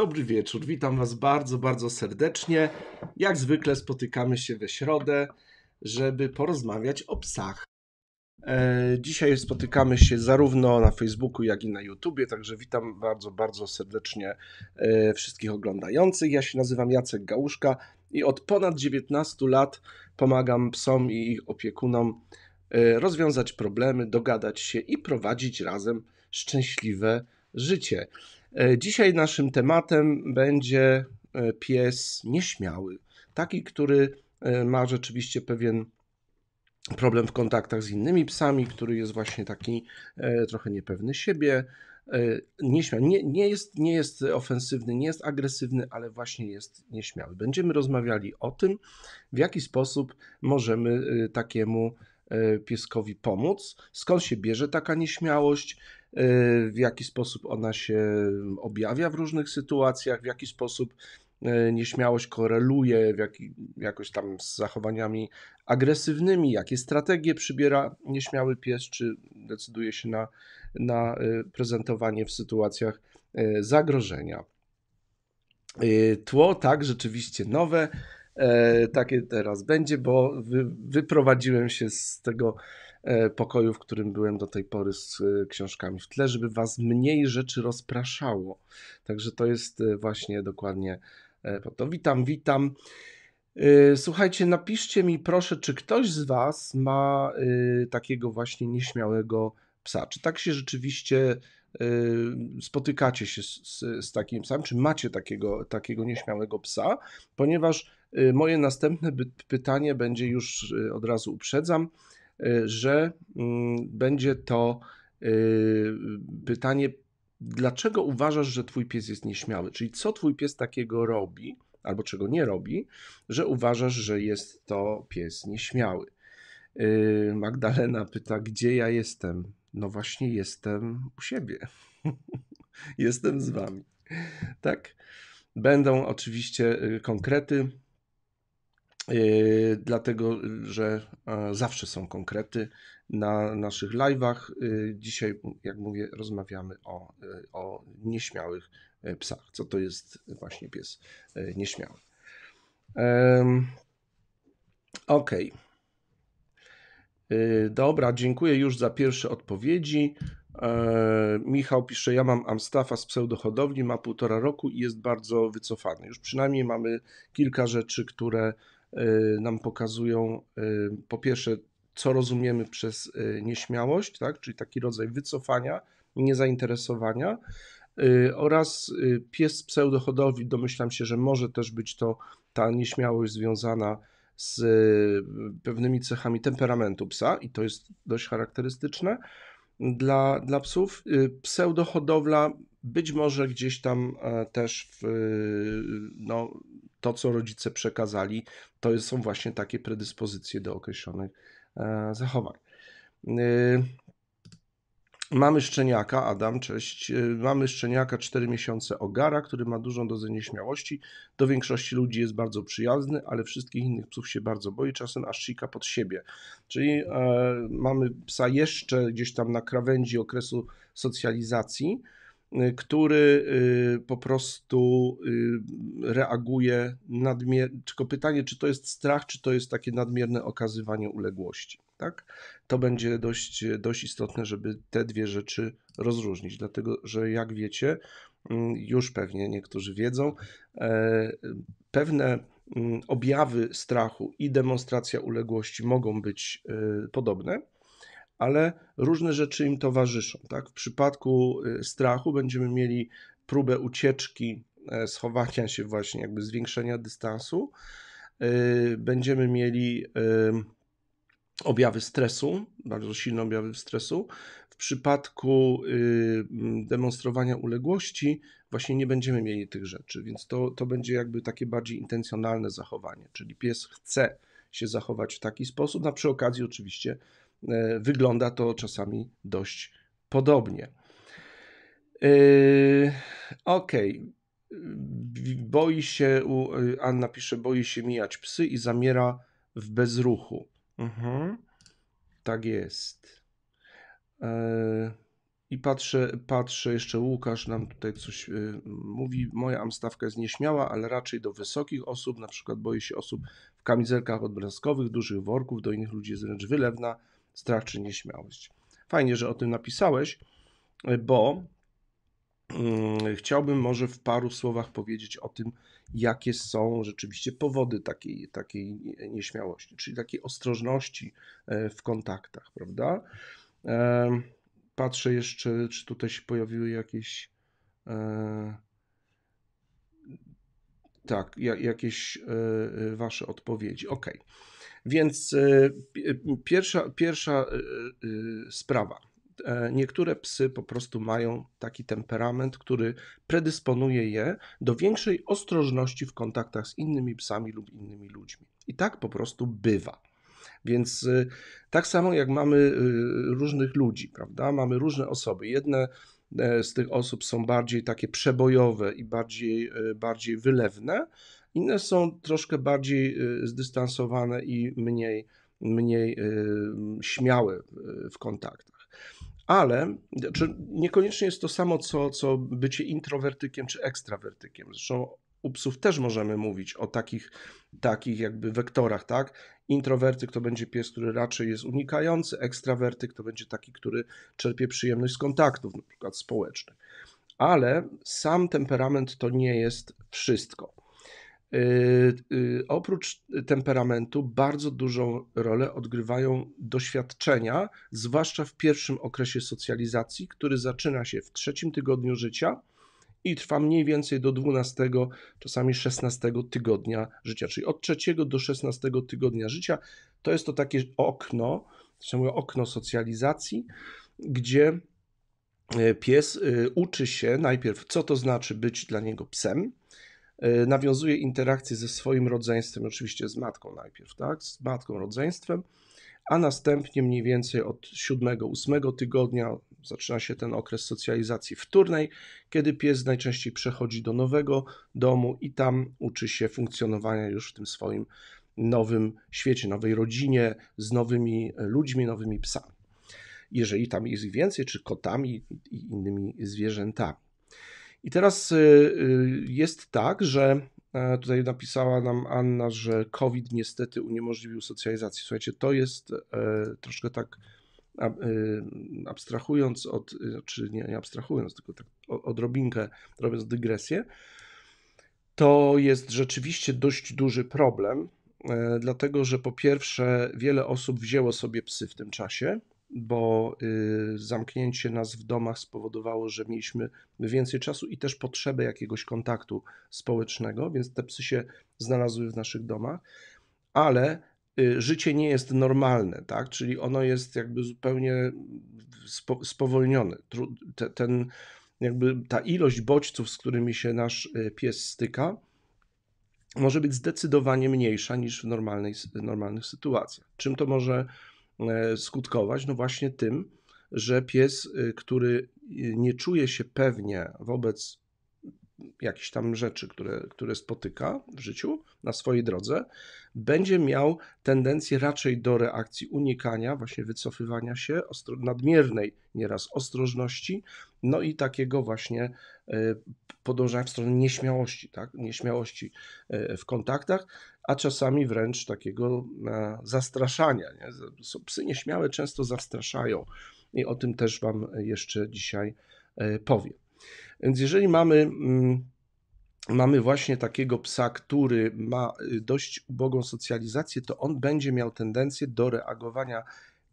Dobry wieczór, witam Was bardzo, bardzo serdecznie. Jak zwykle spotykamy się we środę, żeby porozmawiać o psach. E, dzisiaj spotykamy się zarówno na Facebooku, jak i na YouTubie, także witam bardzo, bardzo serdecznie e, wszystkich oglądających. Ja się nazywam Jacek Gałuszka i od ponad 19 lat pomagam psom i ich opiekunom e, rozwiązać problemy, dogadać się i prowadzić razem szczęśliwe życie. E, dzisiaj naszym tematem będzie e, pies nieśmiały, taki, który e, ma rzeczywiście pewien problem w kontaktach z innymi psami, który jest właśnie taki trochę niepewny siebie, nieśmiały. Nie, nie, jest, nie jest ofensywny, nie jest agresywny, ale właśnie jest nieśmiały. Będziemy rozmawiali o tym, w jaki sposób możemy takiemu pieskowi pomóc, skąd się bierze taka nieśmiałość, Y, w jaki sposób ona się objawia w różnych sytuacjach, w jaki sposób y, nieśmiałość koreluje w jaki jakoś tam z zachowaniami agresywnymi, jakie strategie przybiera nieśmiały pies, czy decyduje się na, na y, prezentowanie w sytuacjach zagrożenia. Tło, tak, rzeczywiście nowe, takie teraz będzie, bo wy, wyprowadziłem się z tego E, pokoju, w którym byłem do tej pory z e, książkami w tle, żeby was mniej rzeczy rozpraszało. Także to jest e, właśnie dokładnie po to. Witam, witam. Słuchajcie, napiszcie mi proszę, czy ktoś z was ma takiego właśnie nieśmiałego psa. Czy tak się rzeczywiście spotykacie się z, z, z, takim psem, czy macie takiego, takiego nieśmiałego psa, ponieważ moje następne pytanie będzie już od razu uprzedzam, Y, że mm, będzie to y, pytanie, dlaczego uważasz, że twój pies jest nieśmiały? Czyli co twój pies takiego robi, albo czego nie robi, że uważasz, że jest to pies nieśmiały? Y, Magdalena pyta, gdzie ja jestem? No właśnie, jestem u siebie. jestem z wami. Tak? Będą oczywiście konkrety Yy, dlatego że e, zawsze są konkrety na naszych live'ach. Yy, dzisiaj, jak mówię, rozmawiamy o, e, o nieśmiałych e, psach. Co to jest właśnie pies nieśmiały? Ok. Yy, dobra, dziękuję już za pierwsze odpowiedzi. Michał pisze, ja mam Amstafa z pseudohodowli, ma półtora roku i jest bardzo wycofany. Już przynajmniej mamy kilka rzeczy, które Y, nam pokazują y, po pierwsze, co rozumiemy przez y, nieśmiałość, tak? czyli taki rodzaj wycofania, niezainteresowania oraz pies pseudochodowi. domyślam się, że może też być to ta nieśmiałość związana z pewnymi cechami temperamentu psa i to jest dość charakterystyczne dla, dla psów. Pseudohodowla być może gdzieś tam e, też w, no, to, co rodzice przekazali, to są właśnie takie predyspozycje do określonych e, zachowań. E, mamy szczeniaka, Adam, cześć. E, mamy szczeniaka 4 miesiące Ogara, który ma dużą dozę nieśmiałości. Do większości ludzi jest bardzo przyjazny, ale wszystkich innych psów się bardzo boi, czasem aż sika pod siebie. Czyli e, mamy psa jeszcze gdzieś tam na krawędzi okresu socjalizacji, Y, który y, po prostu y, reaguje nadmiernie. Tylko pytanie, czy to jest strach, czy to jest takie nadmierne okazywanie uległości. Tak? To będzie dość, dość istotne, żeby te dwie rzeczy rozróżnić, dlatego że jak wiecie, mm, już pewnie niektórzy wiedzą, e, pewne mm, objawy strachu i demonstracja uległości mogą być podobne ale różne rzeczy im towarzyszą. Tak? W przypadku y, strachu będziemy mieli próbę ucieczki, e, schowania się, właśnie jakby zwiększenia dystansu. Y, będziemy mieli objawy stresu, bardzo silne objawy stresu. W przypadku y, demonstrowania uległości właśnie nie będziemy mieli tych rzeczy, więc to, to będzie jakby takie bardziej intencjonalne zachowanie, czyli pies chce się zachować w taki sposób, a przy okazji oczywiście E, wygląda to czasami dość podobnie. E, okej. Okay. Boi się, Anna pisze, boi się mijać psy i zamiera w bezruchu. Mhm. Tak jest. E, I patrzę, patrzę, jeszcze Łukasz nam tutaj coś mówi. Moja amstawka jest nieśmiała, ale raczej do wysokich osób, na przykład boi się osób w kamizelkach odblaskowych, dużych worków, do innych ludzi jest wręcz wylewna strach czy nieśmiałość. Fajnie, że o tym napisałeś, e, bo mm, chciałbym może w paru słowach powiedzieć o tym, jakie są rzeczywiście powody takiej, takiej nieśmiałości, czyli takiej ostrożności e, w kontaktach, prawda? E, patrzę jeszcze, czy tutaj się pojawiły jakieś. Tak, jakieś Wasze odpowiedzi. Ok. Więc e, e, pierwsza, pierwsza e, sprawa. Niektóre psy po prostu mają taki temperament, który predysponuje je do większej ostrożności w kontaktach z innymi psami lub innymi ludźmi. I tak po prostu bywa. Więc tak samo jak mamy różnych ludzi, prawda? Mamy różne osoby. Jedne z tych osób są bardziej takie przebojowe i bardziej, bardziej wylewne, inne są troszkę bardziej y, zdystansowane i mniej, mniej y, śmiałe y, w kontaktach. Ale czy niekoniecznie jest to samo, co, co bycie introwertykiem czy ekstrawertykiem. Zresztą u psów też możemy mówić o takich, takich jakby wektorach, tak? Introwertyk to będzie pies, który raczej jest unikający, ekstrawertyk to będzie taki, który czerpie przyjemność z kontaktów, na przykład społecznych. Ale sam temperament to nie jest wszystko. Y, y, oprócz temperamentu bardzo dużą rolę odgrywają doświadczenia, zwłaszcza w pierwszym okresie socjalizacji, który zaczyna się w trzecim tygodniu życia i trwa mniej więcej do 12, czasami 16 tygodnia życia, czyli od trzeciego do 16 tygodnia życia. To jest to takie okno, to okno socjalizacji, gdzie e, pies e, uczy się najpierw, co to znaczy być dla niego psem, E, nawiązuje interakcję ze swoim rodzeństwem, oczywiście z matką najpierw, tak? Z matką, rodzeństwem, a następnie mniej więcej od 7-8 tygodnia zaczyna się ten okres socjalizacji wtórnej, kiedy pies najczęściej przechodzi do nowego domu i tam uczy się funkcjonowania już w tym swoim nowym świecie, nowej rodzinie, z nowymi e, ludźmi, nowymi psami. Jeżeli tam jest ich więcej, czy kotami i innymi zwierzętami. I teraz y, y, jest tak, że e, tutaj napisała nam Anna, że COVID niestety uniemożliwił socjalizację. Słuchajcie, to jest e, troszkę tak y, abstrahując od, czy znaczy nie, nie abstrahując, tylko tak odrobinkę robiąc dygresję, to jest rzeczywiście dość duży problem, e, dlatego że po pierwsze wiele osób wzięło sobie psy w tym czasie, bo y, zamknięcie nas w domach spowodowało, że mieliśmy więcej czasu i też potrzebę jakiegoś kontaktu społecznego, więc te psy się znalazły w naszych domach, ale y, życie nie jest normalne, tak? Czyli ono jest jakby zupełnie mm, spowolnione. Ten, jakby ta ilość bodźców, z którymi się nasz y, pies styka, może być zdecydowanie mniejsza niż w normalnej, normalnych sytuacjach. Czym to może E, skutkować? No właśnie tym, że pies, y, który y, nie czuje się pewnie wobec jakieś tam rzeczy, które, które spotyka w życiu, na swojej drodze, będzie miał tendencję raczej do reakcji unikania, właśnie wycofywania się, ostro, nadmiernej nieraz ostrożności, no i takiego właśnie e, podążania w stronę nieśmiałości, tak? Nieśmiałości e, w kontaktach, a czasami wręcz takiego e, zastraszania. Nie? Psy nieśmiałe często zastraszają i o tym też Wam jeszcze dzisiaj powiem. Więc jeżeli mamy, mm, mamy właśnie takiego psa, który ma y, dość ubogą socjalizację, to on będzie miał tendencję do reagowania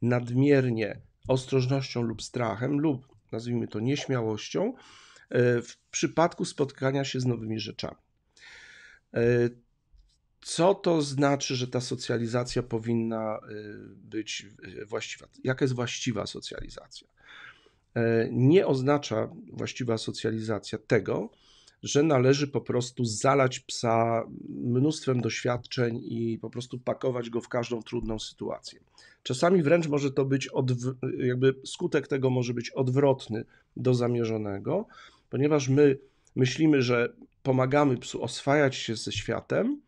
nadmiernie ostrożnością lub strachem, lub nazwijmy to nieśmiałością, e, w przypadku spotkania się z nowymi rzeczami. E, co to znaczy, że ta socjalizacja powinna y, być y, właściwa? Jaka jest właściwa socjalizacja? E, nie oznacza właściwa socjalizacja tego, że należy po prostu zalać psa mnóstwem doświadczeń i po prostu pakować go w każdą trudną sytuację. Czasami wręcz może to być, jakby skutek tego może być odwrotny do zamierzonego, ponieważ my myślimy, że pomagamy psu oswajać się ze światem,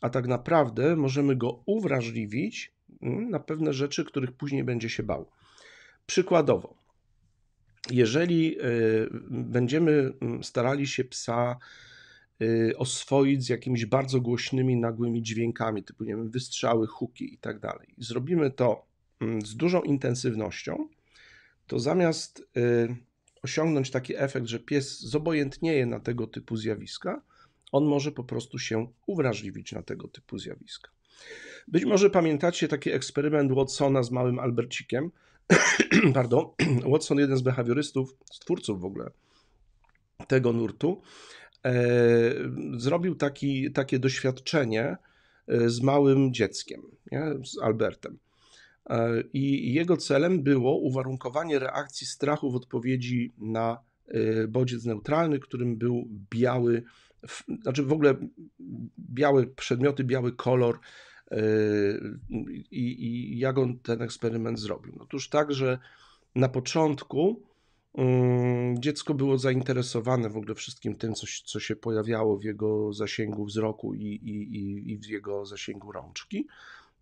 a tak naprawdę możemy go uwrażliwić mm, na pewne rzeczy, których później będzie się bał. Przykładowo, jeżeli y, będziemy mm, starali się psa y, oswoić z jakimiś bardzo głośnymi, nagłymi dźwiękami, typu nie wiem, wystrzały, huki i tak dalej, zrobimy to mm, z dużą intensywnością, to zamiast y, osiągnąć taki efekt, że pies zobojętnieje na tego typu zjawiska, on może po prostu się uwrażliwić na tego typu zjawiska. Być może pamiętacie taki eksperyment Watsona z małym Albercikiem, pardon, Watson, jeden z behawiorystów, z twórców w ogóle tego nurtu, e, zrobił taki, takie doświadczenie e, z małym dzieckiem, nie? z Albertem. E, I jego celem było uwarunkowanie reakcji strachu w odpowiedzi na e, bodziec neutralny, którym był biały, w, znaczy w ogóle białe przedmioty, biały kolor, Y, i, i jak on ten eksperyment zrobił. Otóż no tak, że na początku y, dziecko było zainteresowane w ogóle wszystkim tym, co, co się pojawiało w jego zasięgu wzroku i, i, i w jego zasięgu rączki.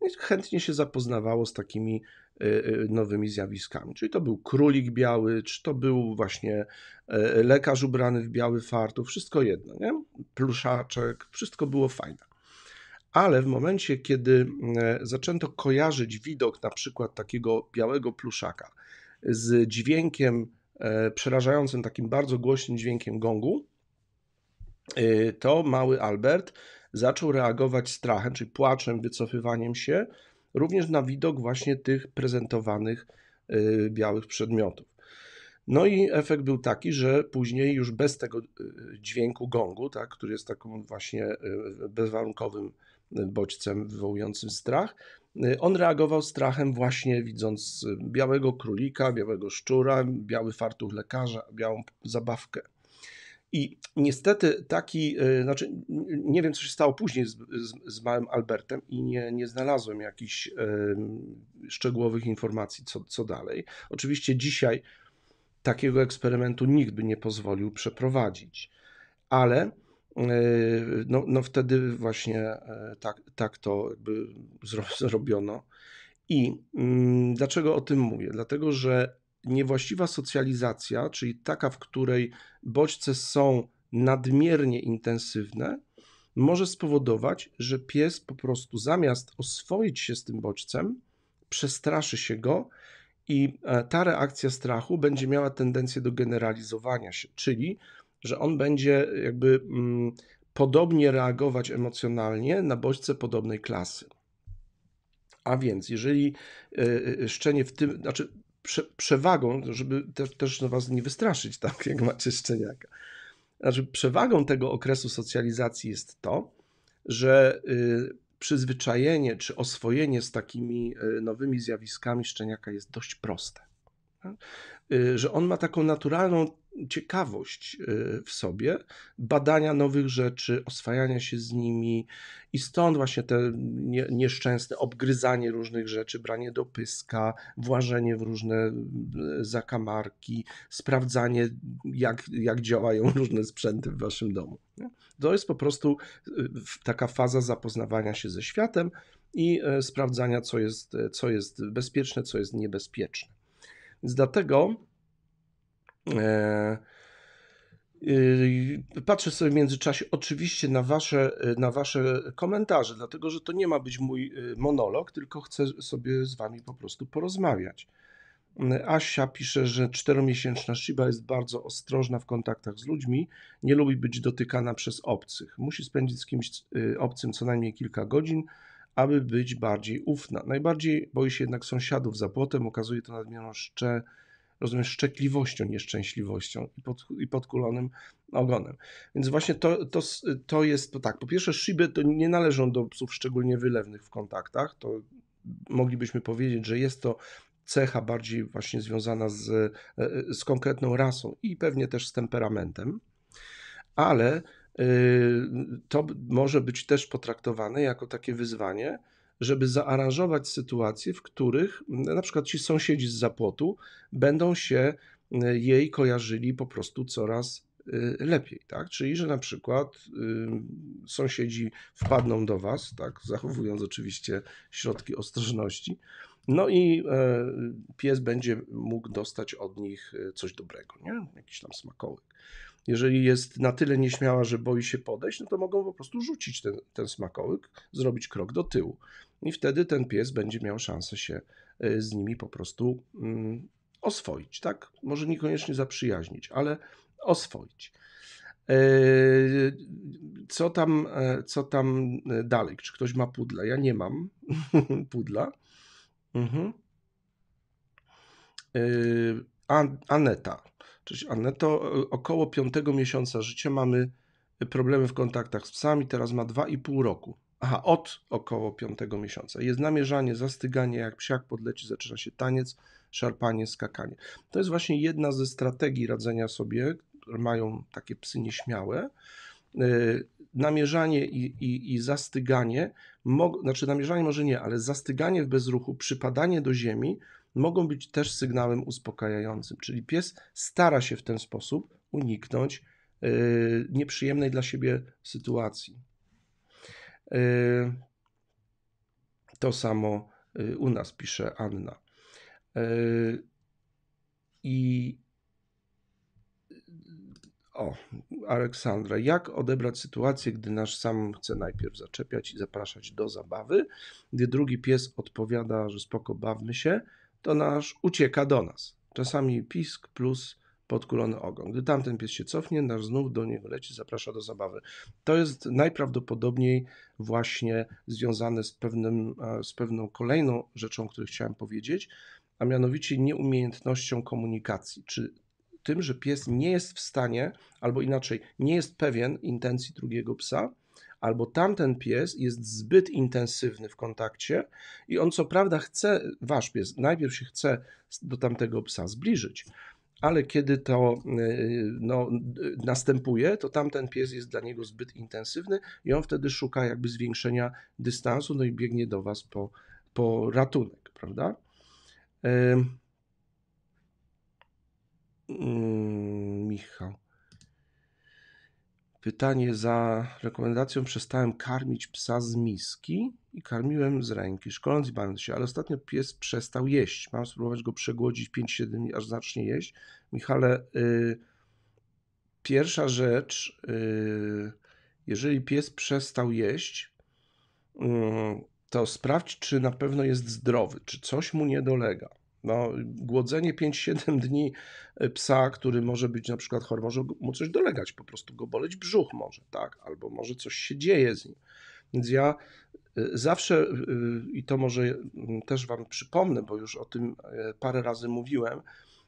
I chętnie się zapoznawało z takimi y, nowymi zjawiskami. Czyli to był królik biały, czy to był właśnie e, lekarz ubrany w biały fartuch, wszystko jedno, nie? Pluszaczek, wszystko było fajne ale w momencie, kiedy mm, e, zaczęto kojarzyć widok na przykład takiego białego pluszaka z dźwiękiem e, przerażającym, takim bardzo głośnym dźwiękiem gongu, e, to mały Albert zaczął reagować strachem, czyli płaczem, wycofywaniem się, również na widok właśnie tych prezentowanych białych przedmiotów. No i efekt był taki, że później już bez tego dźwięku gongu, tak, który jest takim właśnie bezwarunkowym bodźcem wywołującym strach. On reagował strachem właśnie widząc białego królika, białego szczura, biały fartuch lekarza, białą zabawkę. I niestety taki, e, znaczy nie wiem co się stało później z, z, z małym Albertem i nie, nie znalazłem jakichś y, szczegółowych informacji co, co dalej. Oczywiście dzisiaj takiego eksperymentu nikt by nie pozwolił przeprowadzić, ale Yy, no, no wtedy właśnie e, tak, tak to jakby zrobiono. I mm, dlaczego o tym mówię? Dlatego, że niewłaściwa socjalizacja, czyli taka, w której bodźce są nadmiernie intensywne, może spowodować, że pies po prostu zamiast oswoić się z tym bodźcem, przestraszy się go i e, ta reakcja strachu będzie miała tendencję do generalizowania się, czyli że on będzie jakby mm, podobnie reagować emocjonalnie na bodźce podobnej klasy. A więc, jeżeli e, e, szczenie w tym, znaczy prze, przewagą, żeby te, też was nie wystraszyć, tak jak macie szczeniaka, znaczy przewagą tego okresu socjalizacji jest to, że y, przyzwyczajenie czy oswojenie z takimi e, nowymi zjawiskami szczeniaka jest dość proste. Tak? Y, że on ma taką naturalną ciekawość y, w sobie, badania nowych rzeczy, oswajania się z nimi i stąd właśnie te nieszczęsne obgryzanie różnych rzeczy, branie do pyska, włażenie w różne y, zakamarki, sprawdzanie jak, jak działają różne sprzęty w waszym domu. To jest po prostu y, taka faza zapoznawania się ze światem i sprawdzania co jest, co jest bezpieczne, co jest niebezpieczne. Więc dlatego E, y, patrzę sobie w międzyczasie oczywiście na wasze, y, na wasze komentarze, dlatego że to nie ma być mój y, monolog, tylko chcę sobie z wami po prostu porozmawiać. Asia pisze, że czteromiesięczna Shiba jest bardzo ostrożna w kontaktach z ludźmi, nie lubi być dotykana przez obcych. Musi spędzić z kimś obcym co najmniej kilka godzin, aby być bardziej ufna. Najbardziej boi się jednak sąsiadów za płotem, okazuje to nadmierną szczerość rozumiesz, szczekliwością, nieszczęśliwością i, pod, i podkulonym ogonem. Więc właśnie to, to, to jest to tak. Po pierwsze, szyby to nie należą do psów szczególnie wylewnych w kontaktach. To moglibyśmy powiedzieć, że jest to cecha bardziej właśnie związana z, z konkretną rasą i pewnie też z temperamentem, ale y, to może być też potraktowane jako takie wyzwanie, żeby zaaranżować sytuacje, w których na przykład ci sąsiedzi z Zapotu będą się e, jej kojarzyli po prostu coraz e, lepiej, tak? Czyli, że na przykład e, sąsiedzi wpadną do was, tak? Zachowując oczywiście środki ostrożności. No i pies będzie mógł dostać od nich coś dobrego, nie? Jakiś tam smakołyk jeżeli jest na tyle nieśmiała, że boi się podejść, no to mogą po prostu rzucić ten, ten smakołyk, zrobić krok do tyłu. I wtedy ten pies będzie miał szansę się e, z nimi po prostu mm, oswoić, tak? Może niekoniecznie zaprzyjaźnić, ale oswoić. E, co tam, e, co tam dalej? Czy ktoś ma pudla? Ja nie mam pudla. Mhm. Aneta. Cześć Anneto, no e, około piątego miesiąca życia mamy e, problemy w kontaktach z psami, teraz ma 2,5 roku. Aha, od około piątego miesiąca. Jest namierzanie, zastyganie, jak psiak podleci, zaczyna się taniec, szarpanie, skakanie. To jest właśnie jedna ze strategii radzenia sobie, które mają takie psy nieśmiałe. E, namierzanie i, i, i zastyganie, mo, znaczy namierzanie może nie, ale zastyganie w bezruchu, przypadanie do ziemi mogą być też sygnałem uspokajającym, czyli pies stara się w ten sposób uniknąć y, nieprzyjemnej dla siebie sytuacji. Y, to samo y, u nas pisze Anna. I o, Aleksandra, jak odebrać sytuację, gdy nasz sam chce najpierw zaczepiać i zapraszać do zabawy, gdy drugi pies odpowiada, że spoko, bawmy się, to nasz ucieka do nas. Czasami pisk plus podkulony ogon. Gdy tamten pies się cofnie, nasz znów do niego leci, zaprasza do zabawy. To jest najprawdopodobniej właśnie związane z, pewnym, e, z pewną kolejną rzeczą, o której chciałem powiedzieć, a mianowicie nieumiejętnością komunikacji, czy tym, że pies nie jest w stanie, albo inaczej, nie jest pewien intencji drugiego psa albo tamten pies jest zbyt intensywny w kontakcie i on co prawda chce, wasz pies najpierw się chce do tamtego psa zbliżyć, ale kiedy to y, no, y, następuje, to tamten pies jest dla niego zbyt intensywny i on wtedy szuka jakby zwiększenia dystansu, no i biegnie do was po, po ratunek, prawda? Mm, Michał. Pytanie za rekomendacją przestałem karmić psa z miski i karmiłem z ręki, szkoląc i bawiąc się, ale ostatnio pies przestał jeść. Mam spróbować go przegłodzić 5-7 dni, aż zacznie jeść. Michale, y, pierwsza rzecz, y, jeżeli pies przestał jeść, y, to sprawdź, czy na pewno jest zdrowy, czy coś mu nie dolega. No, głodzenie 5-7 dni y, psa, który może być na przykład chory, może mu coś dolegać, po prostu go boleć brzuch może, tak, albo może coś się dzieje z nim. Więc ja y, zawsze, y, i to może też Wam przypomnę, bo już o tym e, parę razy mówiłem,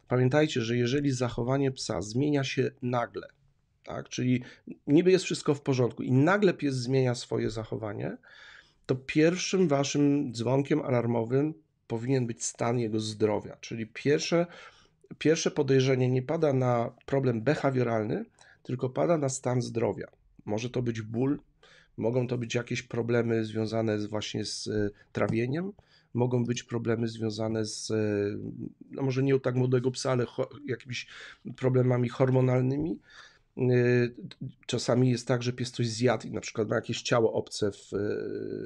pamiętajcie, że jeżeli zachowanie psa zmienia się nagle, tak, czyli niby jest wszystko w porządku i nagle pies zmienia swoje zachowanie, to pierwszym Waszym dzwonkiem alarmowym powinien być stan jego zdrowia. Czyli pierwsze, pierwsze podejrzenie nie pada na problem behawioralny, tylko pada na stan zdrowia. Może to być ból, mogą to być jakieś problemy związane z, właśnie z e, trawieniem, mogą być problemy związane z, e, no może nie u tak młodego psa, ale jakimiś problemami hormonalnymi. E, czasami jest tak, że pies coś zjadł i na przykład ma jakieś ciało obce w,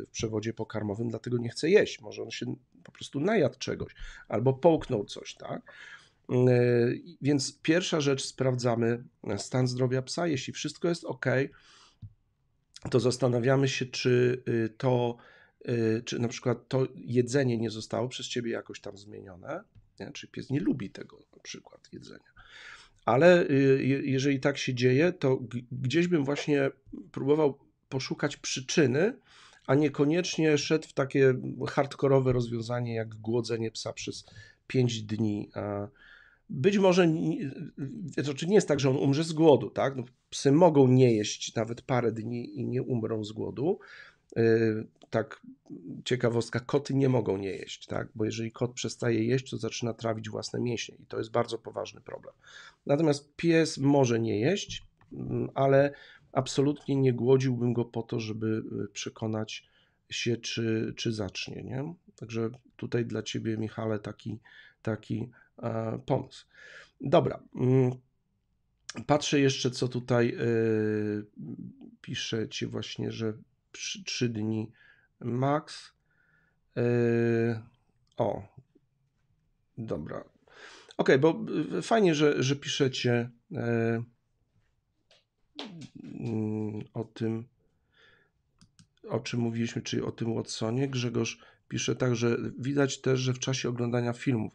w przewodzie pokarmowym, dlatego nie chce jeść. Może on się po prostu najadł czegoś albo połknął coś, tak? E, więc pierwsza rzecz, sprawdzamy stan zdrowia psa. Jeśli wszystko jest ok, to zastanawiamy się, czy y, to, y, czy na przykład to jedzenie nie zostało przez ciebie jakoś tam zmienione, nie? czy pies nie lubi tego na przykład jedzenia. Ale y, jeżeli tak się dzieje, to gdzieś bym właśnie próbował poszukać przyczyny, a niekoniecznie szedł w takie hardkorowe rozwiązanie jak głodzenie psa przez 5 dni. Być może, to e, znaczy nie jest tak, że on umrze z głodu, tak? No, psy mogą nie jeść nawet parę dni i nie umrą z głodu. E, tak, ciekawostka, koty nie mogą nie jeść, tak? Bo jeżeli kot przestaje jeść, to zaczyna trawić własne mięśnie i to jest bardzo poważny problem. Natomiast pies może nie jeść, mm, ale absolutnie nie głodziłbym go po to, żeby y, przekonać się, czy, czy zacznie. Nie? Także tutaj dla ciebie, Michale, taki, taki e, pomysł. Dobra. Mm, patrzę jeszcze, co tutaj y, pisze piszecie właśnie, że trzy dni max. Y, o, dobra. Ok, bo fajnie, że, że piszecie. E, Mm, o tym, o czym mówiliśmy, czyli o tym Watsonie. Grzegorz pisze tak, że widać też, że w czasie oglądania filmów,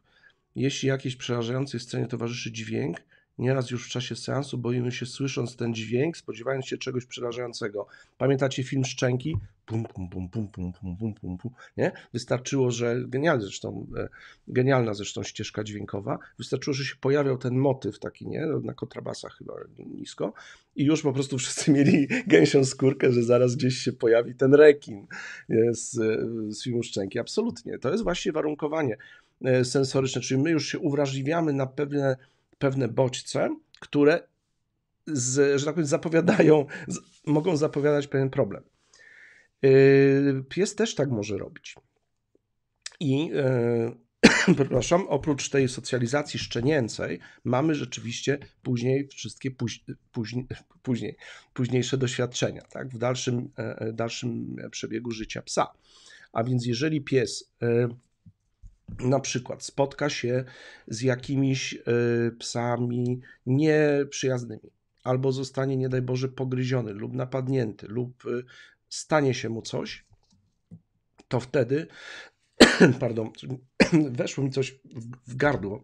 jeśli jakiejś przerażającej scenie towarzyszy dźwięk, Nieraz już w czasie seansu boimy się, słysząc ten dźwięk, spodziewając się czegoś przerażającego. Pamiętacie film Szczęki? Pum, pum, pum, pum, pum, pum, pum, pum, pum, nie? Wystarczyło, że, genialna zresztą, e, genialna zresztą ścieżka dźwiękowa, wystarczyło, że się pojawiał ten motyw taki, nie? No, na kontrabasach chyba nisko i już po prostu wszyscy mieli gęsią skórkę, że zaraz gdzieś się pojawi ten rekin e, z, e, z filmu Szczęki. Absolutnie, to jest właśnie warunkowanie sensoryczne, czyli my już się uwrażliwiamy na pewne pewne bodźce, które, z, że tak powiem, zapowiadają, z, mogą zapowiadać pewien problem. Yy, pies też tak może robić. I yy, przepraszam, oprócz tej socjalizacji szczenięcej, mamy rzeczywiście później wszystkie później, późniejsze doświadczenia tak? w dalszym, e, e, dalszym przebiegu życia psa. A więc jeżeli pies e, na przykład spotka się z jakimiś y, psami nieprzyjaznymi, albo zostanie, nie daj Boże, pogryziony lub napadnięty, lub y, stanie się mu coś, to wtedy, pardon, weszło mi coś w gardło.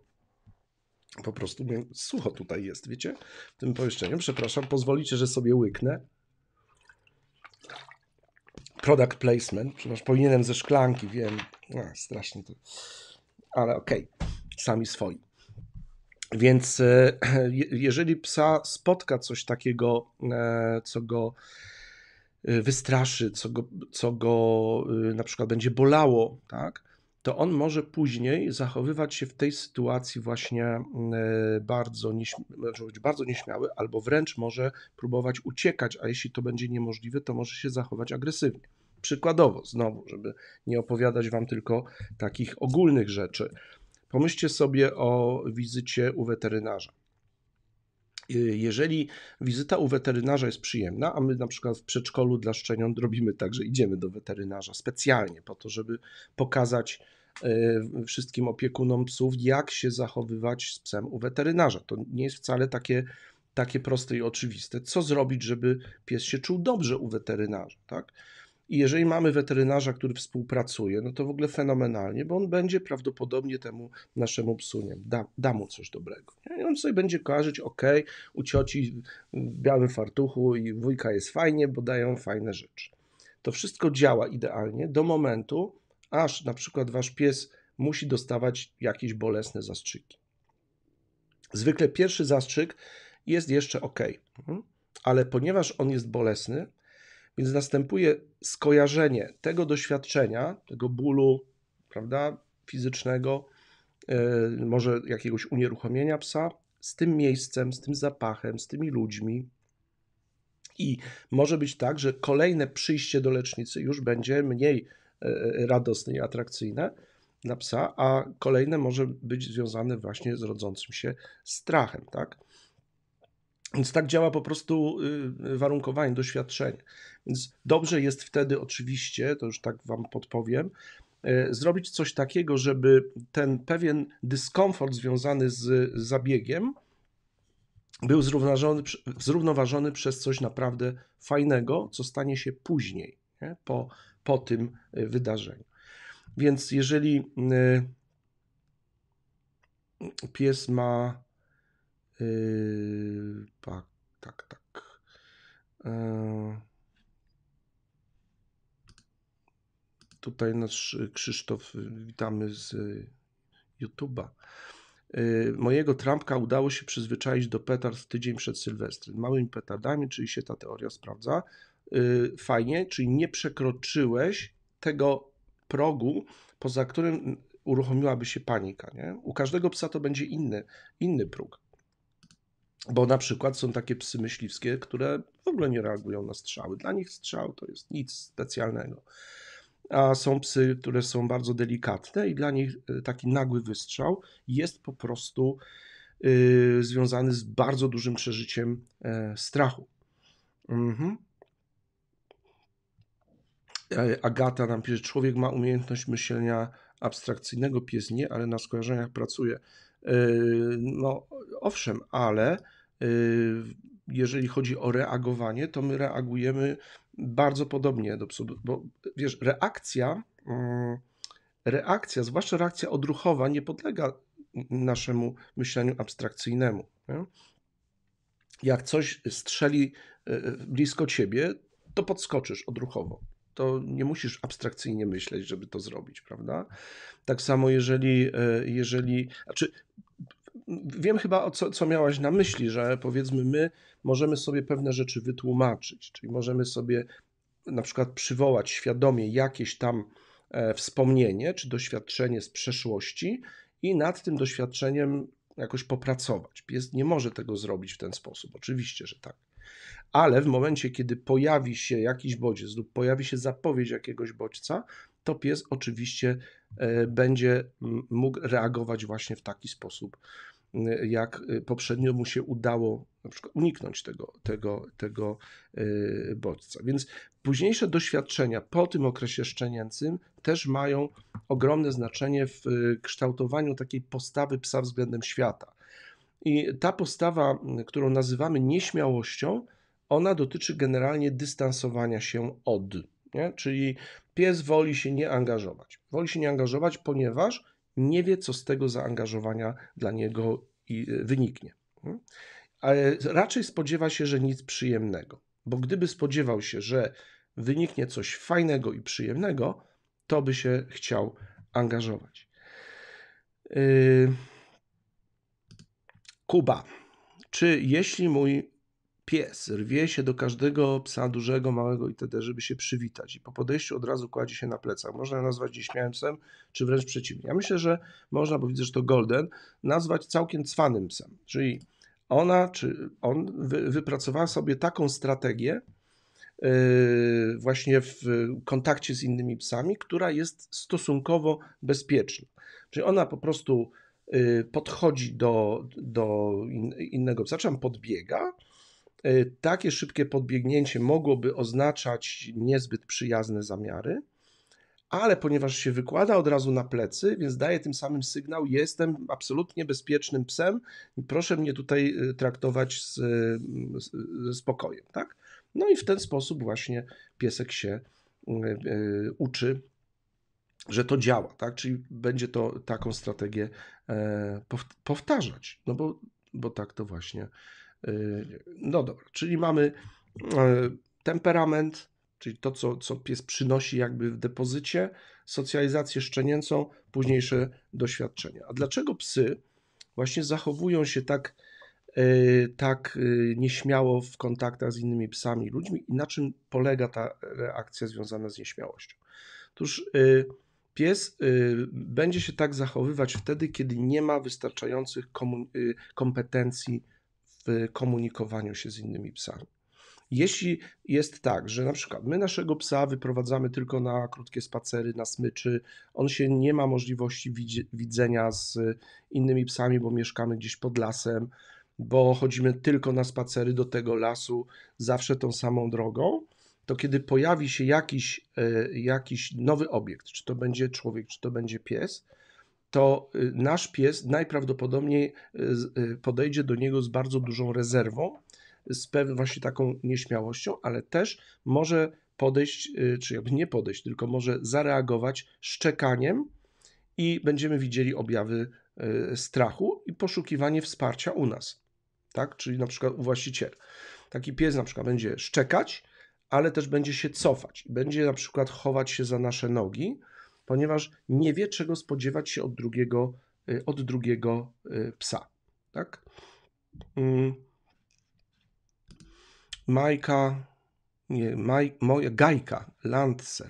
Po prostu sucho tutaj jest, wiecie, w tym pomieszczeniu. Przepraszam, pozwolicie, że sobie łyknę product placement. Przepraszam, powinienem ze szklanki, wiem. strasznie to. Ale okej, okay. sami swoi. Więc e, jeżeli psa spotka coś takiego, e, co go e, wystraszy, co go, co go na przykład będzie bolało, tak? to on może później zachowywać się w tej sytuacji właśnie mm, e, bardzo, nieśmiały, być bardzo nieśmiały, albo wręcz może próbować uciekać, a jeśli to będzie niemożliwe, to może się zachować agresywnie. Przykładowo, znowu, żeby nie opowiadać Wam tylko takich ogólnych rzeczy, pomyślcie sobie o wizycie u weterynarza. Y, jeżeli wizyta u weterynarza jest przyjemna, a my na przykład w przedszkolu dla szczeniąt robimy tak, że idziemy do weterynarza specjalnie po to, żeby pokazać y, wszystkim opiekunom psów, jak się zachowywać z psem u weterynarza. To nie jest wcale takie, takie proste i oczywiste. Co zrobić, żeby pies się czuł dobrze u weterynarza, tak? I jeżeli mamy weterynarza, który współpracuje, no to w ogóle fenomenalnie, bo on będzie prawdopodobnie temu naszemu psu nie, da, da mu coś dobrego. Nie? I on sobie będzie kojarzyć, ok, u cioci w białym fartuchu i wujka jest fajnie, bo dają fajne rzeczy. To wszystko działa idealnie do momentu, aż na przykład wasz pies musi dostawać jakieś bolesne zastrzyki. Zwykle pierwszy zastrzyk jest jeszcze ok, mhm. ale ponieważ on jest bolesny, więc następuje skojarzenie tego doświadczenia, tego bólu, prawda, fizycznego, yy, może jakiegoś unieruchomienia psa, z tym miejscem, z tym zapachem, z tymi ludźmi. I może być tak, że kolejne przyjście do lecznicy już będzie mniej yy, radosne i atrakcyjne dla psa, a kolejne może być związane właśnie z rodzącym się strachem, tak? Więc tak działa po prostu y, warunkowanie, doświadczenie. Więc dobrze jest wtedy oczywiście, to już tak Wam podpowiem, y, zrobić coś takiego, żeby ten pewien dyskomfort związany z zabiegiem był zrównoważony, zrównoważony przez coś naprawdę fajnego, co stanie się później, nie? Po, po tym y, wydarzeniu. Więc jeżeli pies ma Yy, tak, tak, tak. Yy, tutaj nasz Krzysztof, witamy z YouTube'a. Yy, mojego trampka udało się przyzwyczaić do petard tydzień przed Sylwestrem. Małymi petardami, czyli się ta teoria sprawdza. Fajnie, czyli nie przekroczyłeś tego progu, poza którym uruchomiłaby się panika. Nie? U każdego psa to będzie inny, inny próg. Bo na przykład są takie psy myśliwskie, które w ogóle nie reagują na strzały. Dla nich strzał to jest nic specjalnego. A są psy, które są bardzo delikatne, i dla nich e, taki nagły wystrzał jest po prostu yy, związany z bardzo dużym przeżyciem yy, strachu. Mhm. E, Agata nam pisze, człowiek ma umiejętność myślenia abstrakcyjnego, pies nie, ale na skojarzeniach pracuje. E, no owszem, ale e, jeżeli chodzi o reagowanie, to my reagujemy bardzo podobnie do psów, bo wiesz, reakcja, mm, reakcja, zwłaszcza reakcja odruchowa, nie podlega naszemu myśleniu abstrakcyjnemu. Nie? Jak coś strzeli e, blisko ciebie, to podskoczysz odruchowo to nie musisz abstrakcyjnie myśleć, żeby to zrobić, prawda? Tak samo jeżeli, e, jeżeli znaczy wiem chyba, o co, co miałaś na myśli, że powiedzmy my możemy sobie pewne rzeczy wytłumaczyć, czyli możemy sobie na przykład przywołać świadomie jakieś tam e, wspomnienie czy doświadczenie z przeszłości i nad tym doświadczeniem jakoś popracować. Pies nie może tego zrobić w ten sposób, oczywiście, że tak ale w momencie, kiedy pojawi się jakiś bodziec lub pojawi się zapowiedź jakiegoś bodźca, to pies oczywiście e, będzie mógł reagować właśnie w taki sposób, e, jak e, poprzednio mu się udało na przykład uniknąć tego, tego, tego bodźca. Więc późniejsze doświadczenia po tym okresie szczenięcym też mają ogromne znaczenie w kształtowaniu takiej postawy psa względem świata. I ta postawa, którą nazywamy nieśmiałością, ona dotyczy generalnie dystansowania się od. Nie? Czyli pies woli się nie angażować. Woli się nie angażować, ponieważ nie wie, co z tego zaangażowania dla niego e, wyniknie. Hmm? Ale raczej spodziewa się, że nic przyjemnego, bo gdyby spodziewał się, że wyniknie coś fajnego i przyjemnego, to by się chciał angażować. Yy, Kuba, czy jeśli mój pies rwie się do każdego psa, dużego, małego itd., żeby się przywitać. I po podejściu od razu kładzie się na plecach. Można nazwać nieśmiałym psem, czy wręcz przeciwnie. Ja myślę, że można, bo widzę, że to Golden, nazwać całkiem cwanym psem. Czyli ona, czy on wy, wypracowała sobie taką strategię, Yy, właśnie w kontakcie z innymi psami, która jest stosunkowo bezpieczna. Czyli ona po prostu yy, podchodzi do, do in, innego psa, czy podbiega, E, takie szybkie podbiegnięcie mogłoby oznaczać niezbyt przyjazne zamiary, ale ponieważ się wykłada od razu na plecy, więc daje tym samym sygnał: jestem absolutnie bezpiecznym psem proszę mnie tutaj e, traktować z, e, z, z spokojem. Tak? No i w ten sposób właśnie piesek się y, y, uczy że to działa, tak? Czyli będzie to taką strategię powtarzać, no bo, bo tak to właśnie Yy, no dobra, czyli mamy yy, temperament, czyli to, co, co pies przynosi jakby w depozycie, socjalizację szczenięcą, późniejsze doświadczenia. A dlaczego psy właśnie zachowują się tak, yy, tak nieśmiało w kontaktach z innymi psami, ludźmi i na czym polega ta reakcja związana z nieśmiałością? Otóż pies będzie się tak zachowywać wtedy, kiedy nie ma wystarczających kompetencji w komunikowaniu się z innymi psami. Jeśli jest tak, że na przykład my naszego psa wyprowadzamy tylko na krótkie spacery, na smyczy, on się nie ma możliwości widzenia z innymi psami, bo mieszkamy gdzieś pod lasem, bo chodzimy tylko na spacery do tego lasu, zawsze tą samą drogą, to kiedy pojawi się jakiś, e, jakiś nowy obiekt, czy to będzie człowiek, czy to będzie pies, to y, nasz pies najprawdopodobniej y, y, podejdzie do niego z bardzo dużą rezerwą, z pewną właśnie taką nieśmiałością, ale też może podejść, czy jakby nie podejść, tylko może zareagować szczekaniem i będziemy widzieli objawy strachu i poszukiwanie wsparcia u nas, tak? Czyli na przykład u właściciela. Taki pies na przykład będzie szczekać, ale też będzie się cofać. Będzie na przykład chować się za nasze nogi, ponieważ nie wie, czego spodziewać się od drugiego, y, od drugiego y, psa. Tak? Mm. Majka, nie, Maj, moja Gajka, Lancer.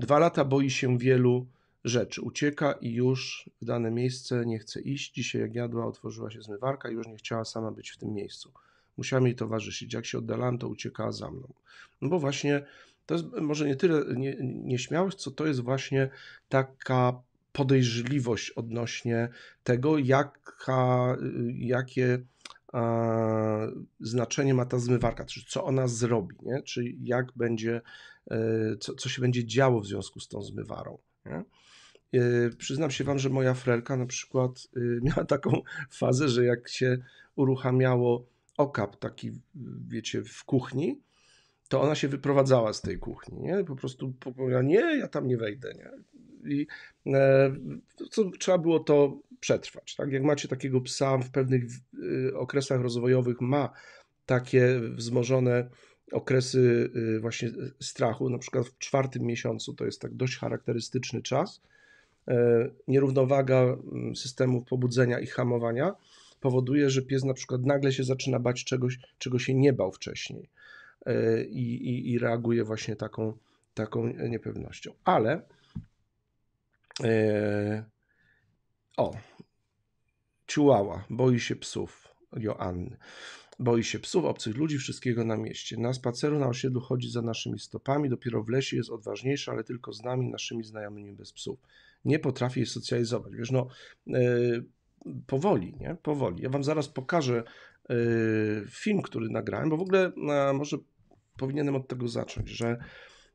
Dwa lata boi się wielu rzeczy. Ucieka i już w dane miejsce nie chce iść. Dzisiaj jak jadła, otworzyła się zmywarka i już nie chciała sama być w tym miejscu. Musiałam jej towarzyszyć. Jak się oddalałam, to uciekała za mną. No bo właśnie to jest może nie tyle nie, nieśmiałość, co to jest właśnie taka podejrzliwość odnośnie tego, jaka, jakie a, znaczenie ma ta zmywarka, czy co ona zrobi, nie? czy jak będzie, e, co, co się będzie działo w związku z tą zmywarą. Nie? E, przyznam się wam, że moja frelka na przykład y, miała taką fazę, że jak się uruchamiało okap taki, wiecie, w kuchni, to ona się wyprowadzała z tej kuchni, nie? Po prostu mówiła, nie, ja tam nie wejdę, nie? I e, trzeba było to przetrwać, tak? Jak macie takiego psa w pewnych y, okresach rozwojowych ma takie wzmożone okresy y, właśnie strachu, na przykład w czwartym miesiącu, to jest tak dość charakterystyczny czas, e, nierównowaga mm, systemów pobudzenia i hamowania powoduje, że pies na przykład nagle się zaczyna bać czegoś, czego się nie bał wcześniej E, i, i, i reaguje właśnie taką, taką niepewnością. Ale e, o, Chihuahua boi się psów Joanny. Boi się psów, obcych ludzi, wszystkiego na mieście. Na spaceru na osiedlu chodzi za naszymi stopami, dopiero w lesie jest odważniejsza, ale tylko z nami, naszymi znajomymi bez psów. Nie potrafi jej socjalizować. Wiesz, no e, powoli, nie? Powoli. Ja wam zaraz pokażę film, który nagrałem, bo w ogóle e, może powinienem od tego zacząć, że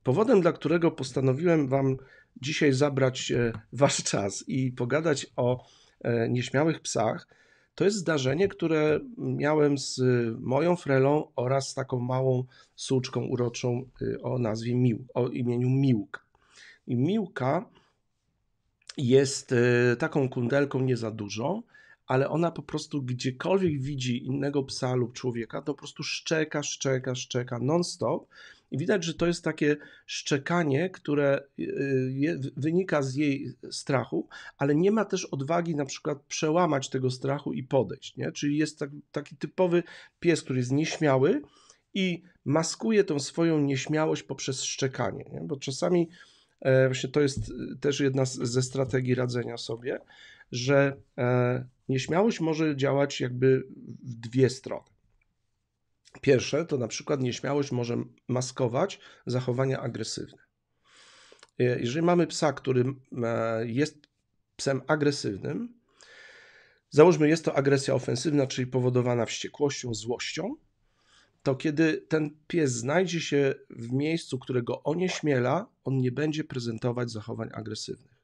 powodem, dla którego postanowiłem Wam dzisiaj zabrać e, Wasz czas i pogadać o e, nieśmiałych psach, to jest zdarzenie, które miałem z e, moją frelą oraz taką małą suczką uroczą o nazwie Mił, o imieniu Miłka. I Miłka jest taką kundelką nie za dużą, ale ona po prostu gdziekolwiek widzi innego psa lub człowieka, to po prostu szczeka, szczeka, szczeka non-stop. I widać, że to jest takie szczekanie, które y, y, wynika z jej strachu, ale nie ma też odwagi na przykład przełamać tego strachu i podejść. Nie? Czyli jest tak, taki typowy pies, który jest nieśmiały i maskuje tą swoją nieśmiałość poprzez szczekanie. Nie? Bo czasami e, właśnie to jest y, też jedna z, ze strategii radzenia sobie, że e, Nieśmiałość może działać jakby w dwie strony. Pierwsze to na przykład nieśmiałość może maskować zachowania agresywne. Jeżeli mamy psa, który e, jest psem agresywnym, załóżmy, jest to agresja ofensywna, czyli powodowana wściekłością, złością, to kiedy ten pies znajdzie się w miejscu, którego onieśmiela, on nie będzie prezentować zachowań agresywnych.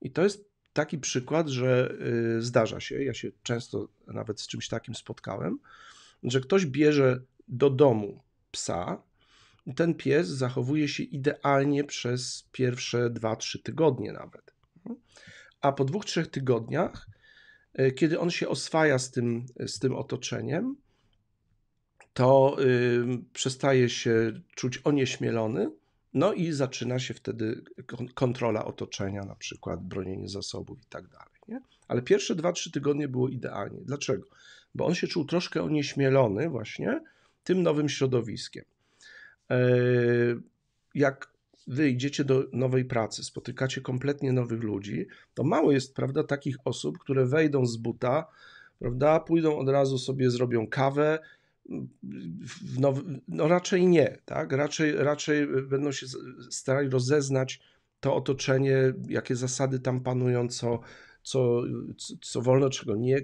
I to jest taki przykład, że y, zdarza się, ja się często nawet z czymś takim spotkałem, że ktoś bierze do domu psa, ten pies zachowuje się idealnie przez pierwsze 2-3 tygodnie nawet. A po dwóch, trzech tygodniach, y, kiedy on się oswaja z tym, z tym otoczeniem, to y, przestaje się czuć onieśmielony no i zaczyna się wtedy kontrola otoczenia, na przykład bronienie zasobów i tak dalej. Nie? Ale pierwsze 2-3 tygodnie było idealnie. Dlaczego? Bo on się czuł troszkę onieśmielony właśnie tym nowym środowiskiem. E, jak wy idziecie do nowej pracy, spotykacie kompletnie nowych ludzi, to mało jest, prawda, takich osób, które wejdą z buta, prawda, pójdą od razu sobie, zrobią kawę no, no, raczej nie, tak? Raczej, raczej będą się starali rozeznać to otoczenie, jakie zasady tam panują, co, co, co wolno, czego nie,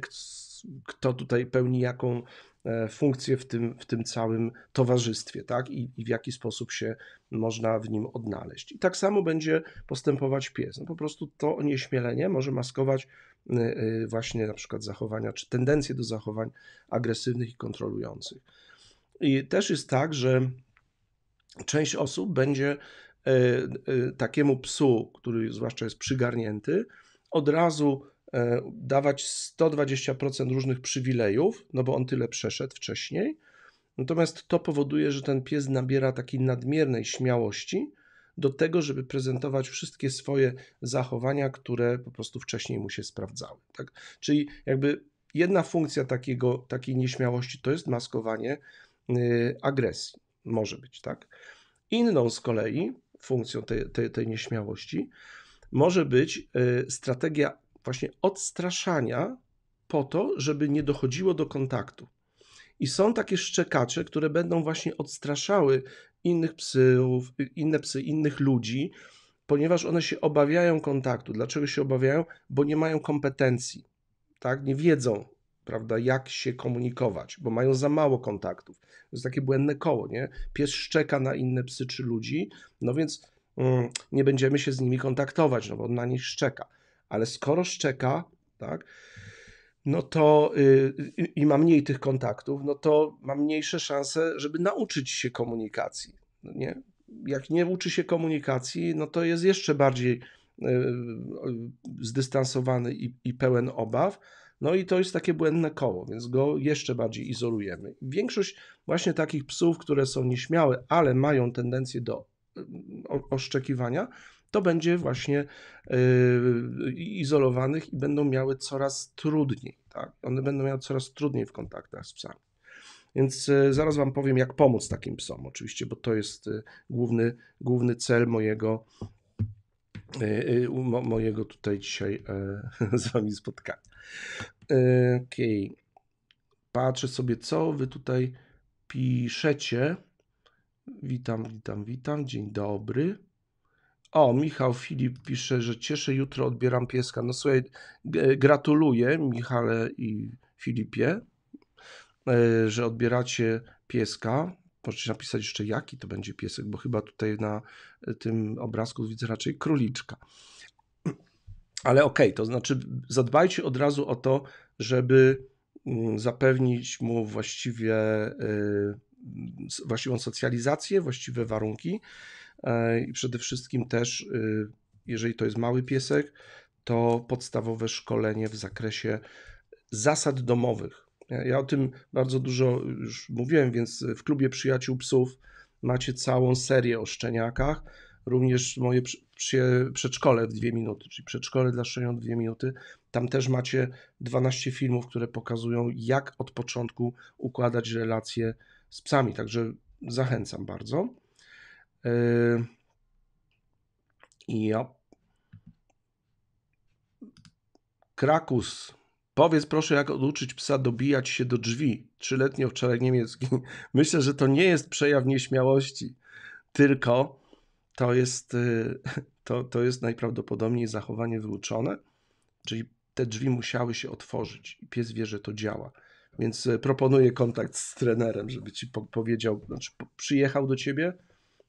kto tutaj pełni jaką e, funkcję w tym, w tym całym towarzystwie, tak? I, I, w jaki sposób się można w nim odnaleźć. I tak samo będzie postępować pies. No, po prostu to onieśmielenie może maskować Y, y, właśnie na przykład zachowania, czy tendencje do zachowań agresywnych i kontrolujących. I też jest tak, że część osób będzie y, takiemu psu, który zwłaszcza jest przygarnięty, od razu e, dawać 120% różnych przywilejów, no bo on tyle przeszedł wcześniej. Natomiast to powoduje, że ten pies nabiera takiej nadmiernej śmiałości do tego, żeby prezentować wszystkie swoje zachowania, które po prostu wcześniej mu się sprawdzały. Tak? Czyli jakby jedna funkcja takiego, takiej nieśmiałości to jest maskowanie y, agresji. Może być, tak? Inną z kolei funkcją tej, tej, tej nieśmiałości może być y, strategia właśnie odstraszania po to, żeby nie dochodziło do kontaktu. I są takie szczekacze, które będą właśnie odstraszały innych psów, inne psy, innych ludzi, ponieważ one się obawiają kontaktu. Dlaczego się obawiają? Bo nie mają kompetencji, tak? Nie wiedzą, prawda, jak się komunikować, bo mają za mało kontaktów. To jest takie błędne koło, nie? Pies szczeka na inne psy czy ludzi, no więc mm, nie będziemy się z nimi kontaktować, no bo on na nich szczeka. Ale skoro szczeka, tak? no to y, y, i ma mniej tych kontaktów, no to ma mniejsze szanse, żeby nauczyć się komunikacji. No nie? Jak nie uczy się komunikacji, no to jest jeszcze bardziej y, zdystansowany i, i pełen obaw. No i to jest takie błędne koło, więc go jeszcze bardziej izolujemy. Większość właśnie takich psów, które są nieśmiałe, ale mają tendencję do oszczekiwania, to będzie właśnie yy, izolowanych i będą miały coraz trudniej. Tak? One będą miały coraz trudniej w kontaktach z psami. Więc y, zaraz Wam powiem, jak pomóc takim psom, oczywiście, bo to jest y, główny, główny cel mojego, y, mojego tutaj dzisiaj e, z Wami spotkania. Okej. Okay. Patrzę sobie, co Wy tutaj piszecie. Witam, witam, witam. Dzień dobry. O, Michał Filip pisze, że cieszę, jutro odbieram pieska. No słuchaj, gratuluję Michale i Filipie, e, że odbieracie pieska. Możecie napisać jeszcze jaki to będzie piesek, bo chyba tutaj na e, tym obrazku widzę raczej króliczka. Ale okej, okay, to znaczy zadbajcie od razu o to, żeby mm, zapewnić mu właściwie e, właściwą socjalizację, właściwe warunki, E, i przede wszystkim też, y, jeżeli to jest mały piesek, to podstawowe szkolenie w zakresie zasad domowych. Ja o tym bardzo dużo już mówiłem, więc w klubie przyjaciół psów macie całą serię o szczeniakach. Również moje przedszkole w dwie minuty, czyli przedszkole dla szczeniąt dwie minuty. Tam też macie 12 filmów, które pokazują, jak od początku układać relacje z psami. Także zachęcam bardzo. Äh, yy, ja. Krakus. Powiedz proszę, jak oduczyć psa dobijać się do drzwi. Trzyletni owczarek niemiecki. Myślę, że to nie jest przejaw nieśmiałości, tylko to jest, yy, to, to jest najprawdopodobniej zachowanie wyuczone, czyli te drzwi musiały się otworzyć i pies wie, że to działa. Więc yy, proponuję kontakt z trenerem, żeby ci powiedział, znaczy przyjechał do ciebie,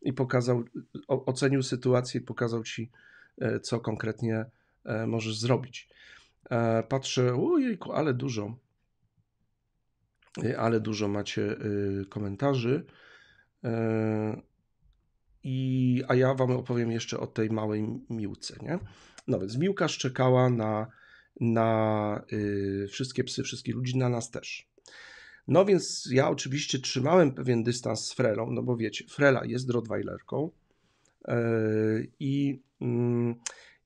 i pokazał, ocenił sytuację i pokazał ci, e, co konkretnie e, możesz zrobić. E, patrzę, ojejku, ale dużo, ale dużo macie komentarzy. I, a ja wam opowiem jeszcze o tej małej miłce, nie? No więc miłka szczekała na, na wszystkie psy, wszystkich ludzi, na nas też. No więc ja oczywiście trzymałem pewien dystans z Frelą, no bo wiecie, Frela jest Rottweilerką e, i mm,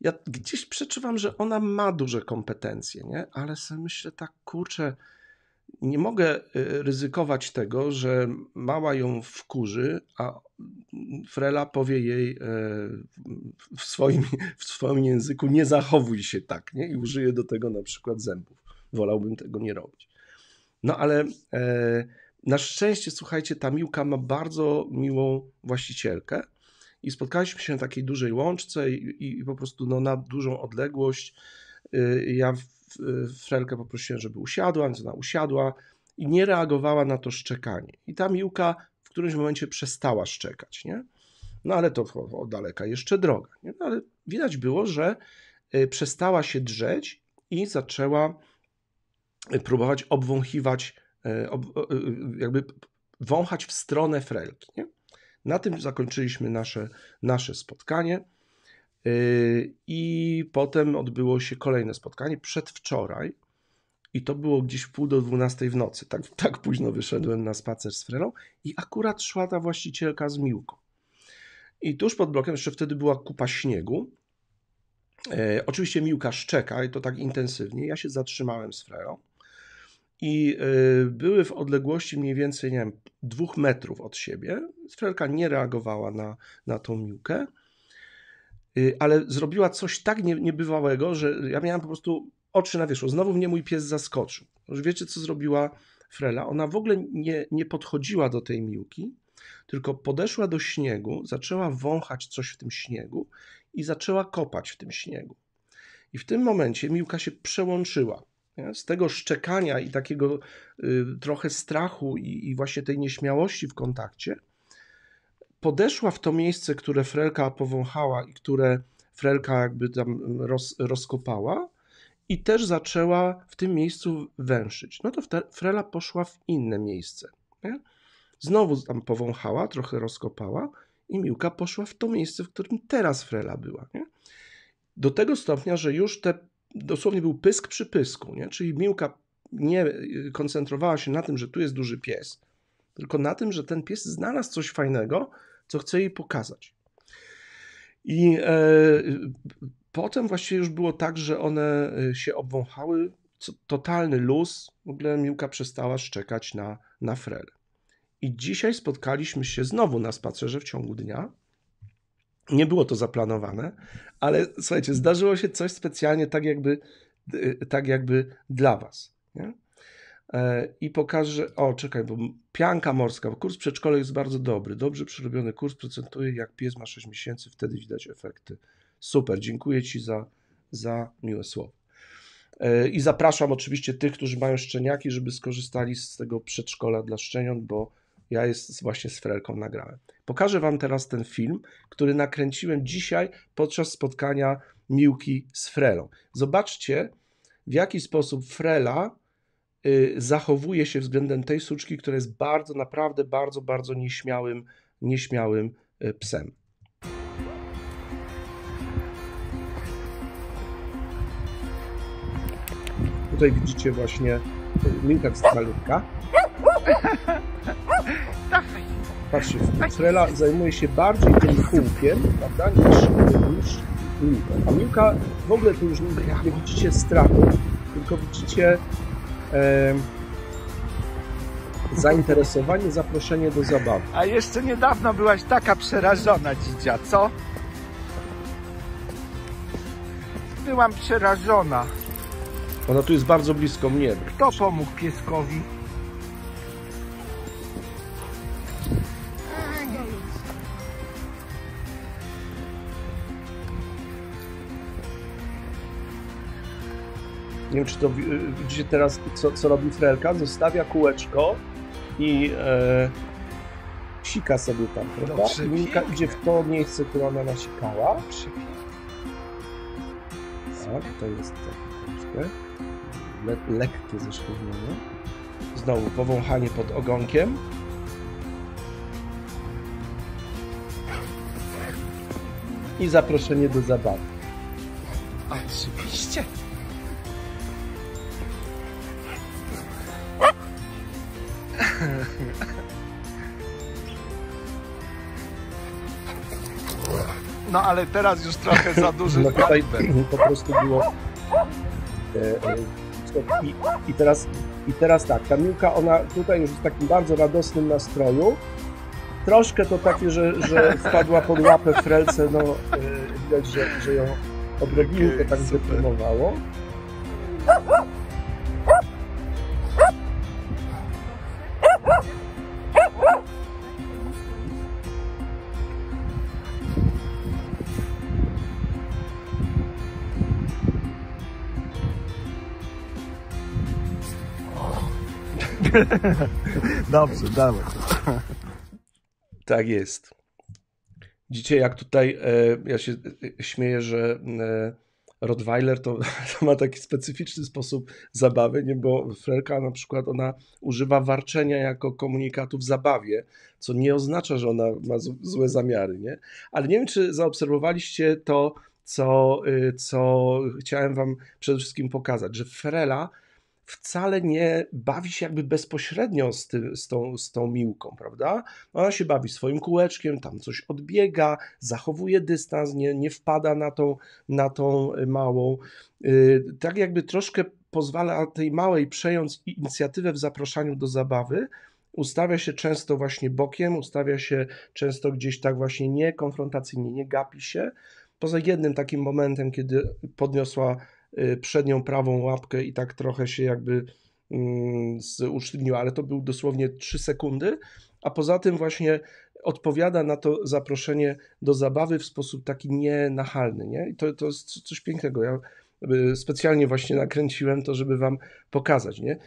ja gdzieś przeczuwam, że ona ma duże kompetencje, nie? Ale sobie myślę tak, kurczę, nie mogę e, ryzykować tego, że mała ją wkurzy, a Frela powie jej e, w swoim, w swoim języku nie zachowuj się tak, nie? I użyje do tego na przykład zębów. Wolałbym tego nie robić. No ale e, na szczęście, słuchajcie, ta Miłka ma bardzo miłą właścicielkę i spotkaliśmy się na takiej dużej łączce i, i, po prostu no, na dużą odległość e, ja w, w, Frelkę poprosiłem, żeby usiadła, więc ona usiadła i nie reagowała na to szczekanie. I ta Miłka w którymś momencie przestała szczekać, nie? No ale to od daleka jeszcze droga. Nie? No, ale widać było, że e, przestała się drzeć i zaczęła próbować obwąchiwać, e, ob, e, e, jakby wąchać w stronę Frelki. Nie? Na tym zakończyliśmy nasze, nasze spotkanie. I potem odbyło się kolejne spotkanie przedwczoraj. I to było gdzieś pół do dwunastej w nocy. Tak, tak późno wyszedłem na spacer z Frelą i akurat szła ta właścicielka z Miłką. I tuż pod blokiem, jeszcze wtedy była kupa śniegu. E, oczywiście Miłka szczeka i to tak intensywnie. Ja się zatrzymałem z Frelą i e, były w odległości mniej więcej, nie wiem, dwóch metrów od siebie. Frelka nie reagowała na, na tą miłkę, y, ale zrobiła coś tak nie, niebywałego, że ja miałem po prostu oczy na wierzchu. Znowu mnie mój pies zaskoczył. Już wiecie, co zrobiła Frela? Ona w ogóle nie, nie podchodziła do tej miłki, tylko podeszła do śniegu, zaczęła wąchać coś w tym śniegu i zaczęła kopać w tym śniegu. I w tym momencie miłka się przełączyła z tego szczekania i takiego y, trochę strachu i, właśnie tej nieśmiałości w kontakcie, podeszła w to miejsce, które Frelka powąchała i które Frelka jakby tam roz, rozkopała i też zaczęła w tym miejscu węszyć. No to Frela poszła w inne miejsce. Nie? Znowu tam powąchała, trochę rozkopała i Miłka poszła w to miejsce, w którym teraz Frela była. Nie? Do tego stopnia, że już te dosłownie był pysk przy pysku, nie? czyli Miłka nie y, koncentrowała się na tym, że tu jest duży pies, tylko na tym, że ten pies znalazł coś fajnego, co chce jej pokazać. I e, y, potem właściwie już było tak, że one y, się obwąchały, co, totalny luz, w ogóle Miłka przestała szczekać na, na Frel. I dzisiaj spotkaliśmy się znowu na spacerze w ciągu dnia nie było to zaplanowane, ale słuchajcie, zdarzyło się coś specjalnie tak jakby, e, tak jakby dla was. Nie? E, I pokażę, o czekaj, bo pianka morska, bo kurs przedszkola jest bardzo dobry, dobrze przyrobiony kurs, procentuje, jak pies ma 6 miesięcy, wtedy widać efekty. Super, dziękuję Ci za, za miłe słowo. E, I zapraszam oczywiście tych, którzy mają szczeniaki, żeby skorzystali z tego przedszkola dla szczeniąt, bo ja jest właśnie z Frelką nagrałem. Pokażę Wam teraz ten film, który nakręciłem dzisiaj podczas spotkania Miłki z Frelą. Zobaczcie, w jaki sposób Frela y, zachowuje się względem tej suczki, która jest bardzo, naprawdę bardzo, bardzo nieśmiałym, nieśmiałym y, psem. Tutaj widzicie właśnie y, Milka jest malutka. Patrzcie, Trela zajmuje się bardziej tym kółkiem, prawda, niż, niż Miłka. A Miłka w ogóle tu już nie, nie widzicie strachu, tylko widzicie e, zainteresowanie, zaproszenie do zabawy. A jeszcze niedawno byłaś taka przerażona, dzidzia, co? Byłam przerażona. Ona tu jest bardzo blisko mnie. Kto pomógł pieskowi? nie wiem czy to y, widzicie teraz, co, co robi Frelka, zostawia kółeczko i e, sika sobie tam, no, prawda? Dobrze, Minka idzie w to miejsce, które ona nasikała. Tak, to jest tak troszkę le lekkie zeszkodnienie. Znowu powąchanie pod ogonkiem. I zaproszenie do zabawy. Oczywiście. No ale teraz już trochę za duży No tutaj adver. po prostu było... E, e, I, i, teraz, I teraz tak, ta ona tutaj już w takim bardzo radosnym nastroju, troszkę to takie, że, że wpadła pod łapę w frelce, no e, widać, że, że ją odrobinkę okay, tak zdeformowało. Dobrze, dawaj. Tak jest. Widzicie, jak tutaj, e, ja się e, śmieję, że e, Rottweiler to, to, ma taki specyficzny sposób zabawy, nie? bo Frelka na przykład ona używa warczenia jako komunikatu w zabawie, co nie oznacza, że ona ma złe zamiary, nie? Ale nie wiem, czy zaobserwowaliście to, co, co chciałem wam przede wszystkim pokazać, że Frela wcale nie bawi się jakby bezpośrednio z, ty, z, tą, z tą miłką, prawda? Ona się bawi swoim kółeczkiem, tam coś odbiega, zachowuje dystans, nie, nie wpada na tą, na tą małą. Y, tak jakby troszkę pozwala tej małej przejąć inicjatywę w zaproszeniu do zabawy, ustawia się często właśnie bokiem, ustawia się często gdzieś tak właśnie nie konfrontacyjnie, nie gapi się. Poza jednym takim momentem, kiedy podniosła Y, przednią prawą łapkę i tak trochę się jakby mm, usztywniła, ale to był dosłownie 3 sekundy, a poza tym właśnie odpowiada na to zaproszenie do zabawy w sposób taki nienachalny, nie? I to, to jest coś pięknego. Ja y, specjalnie właśnie nakręciłem to, żeby wam pokazać, nie?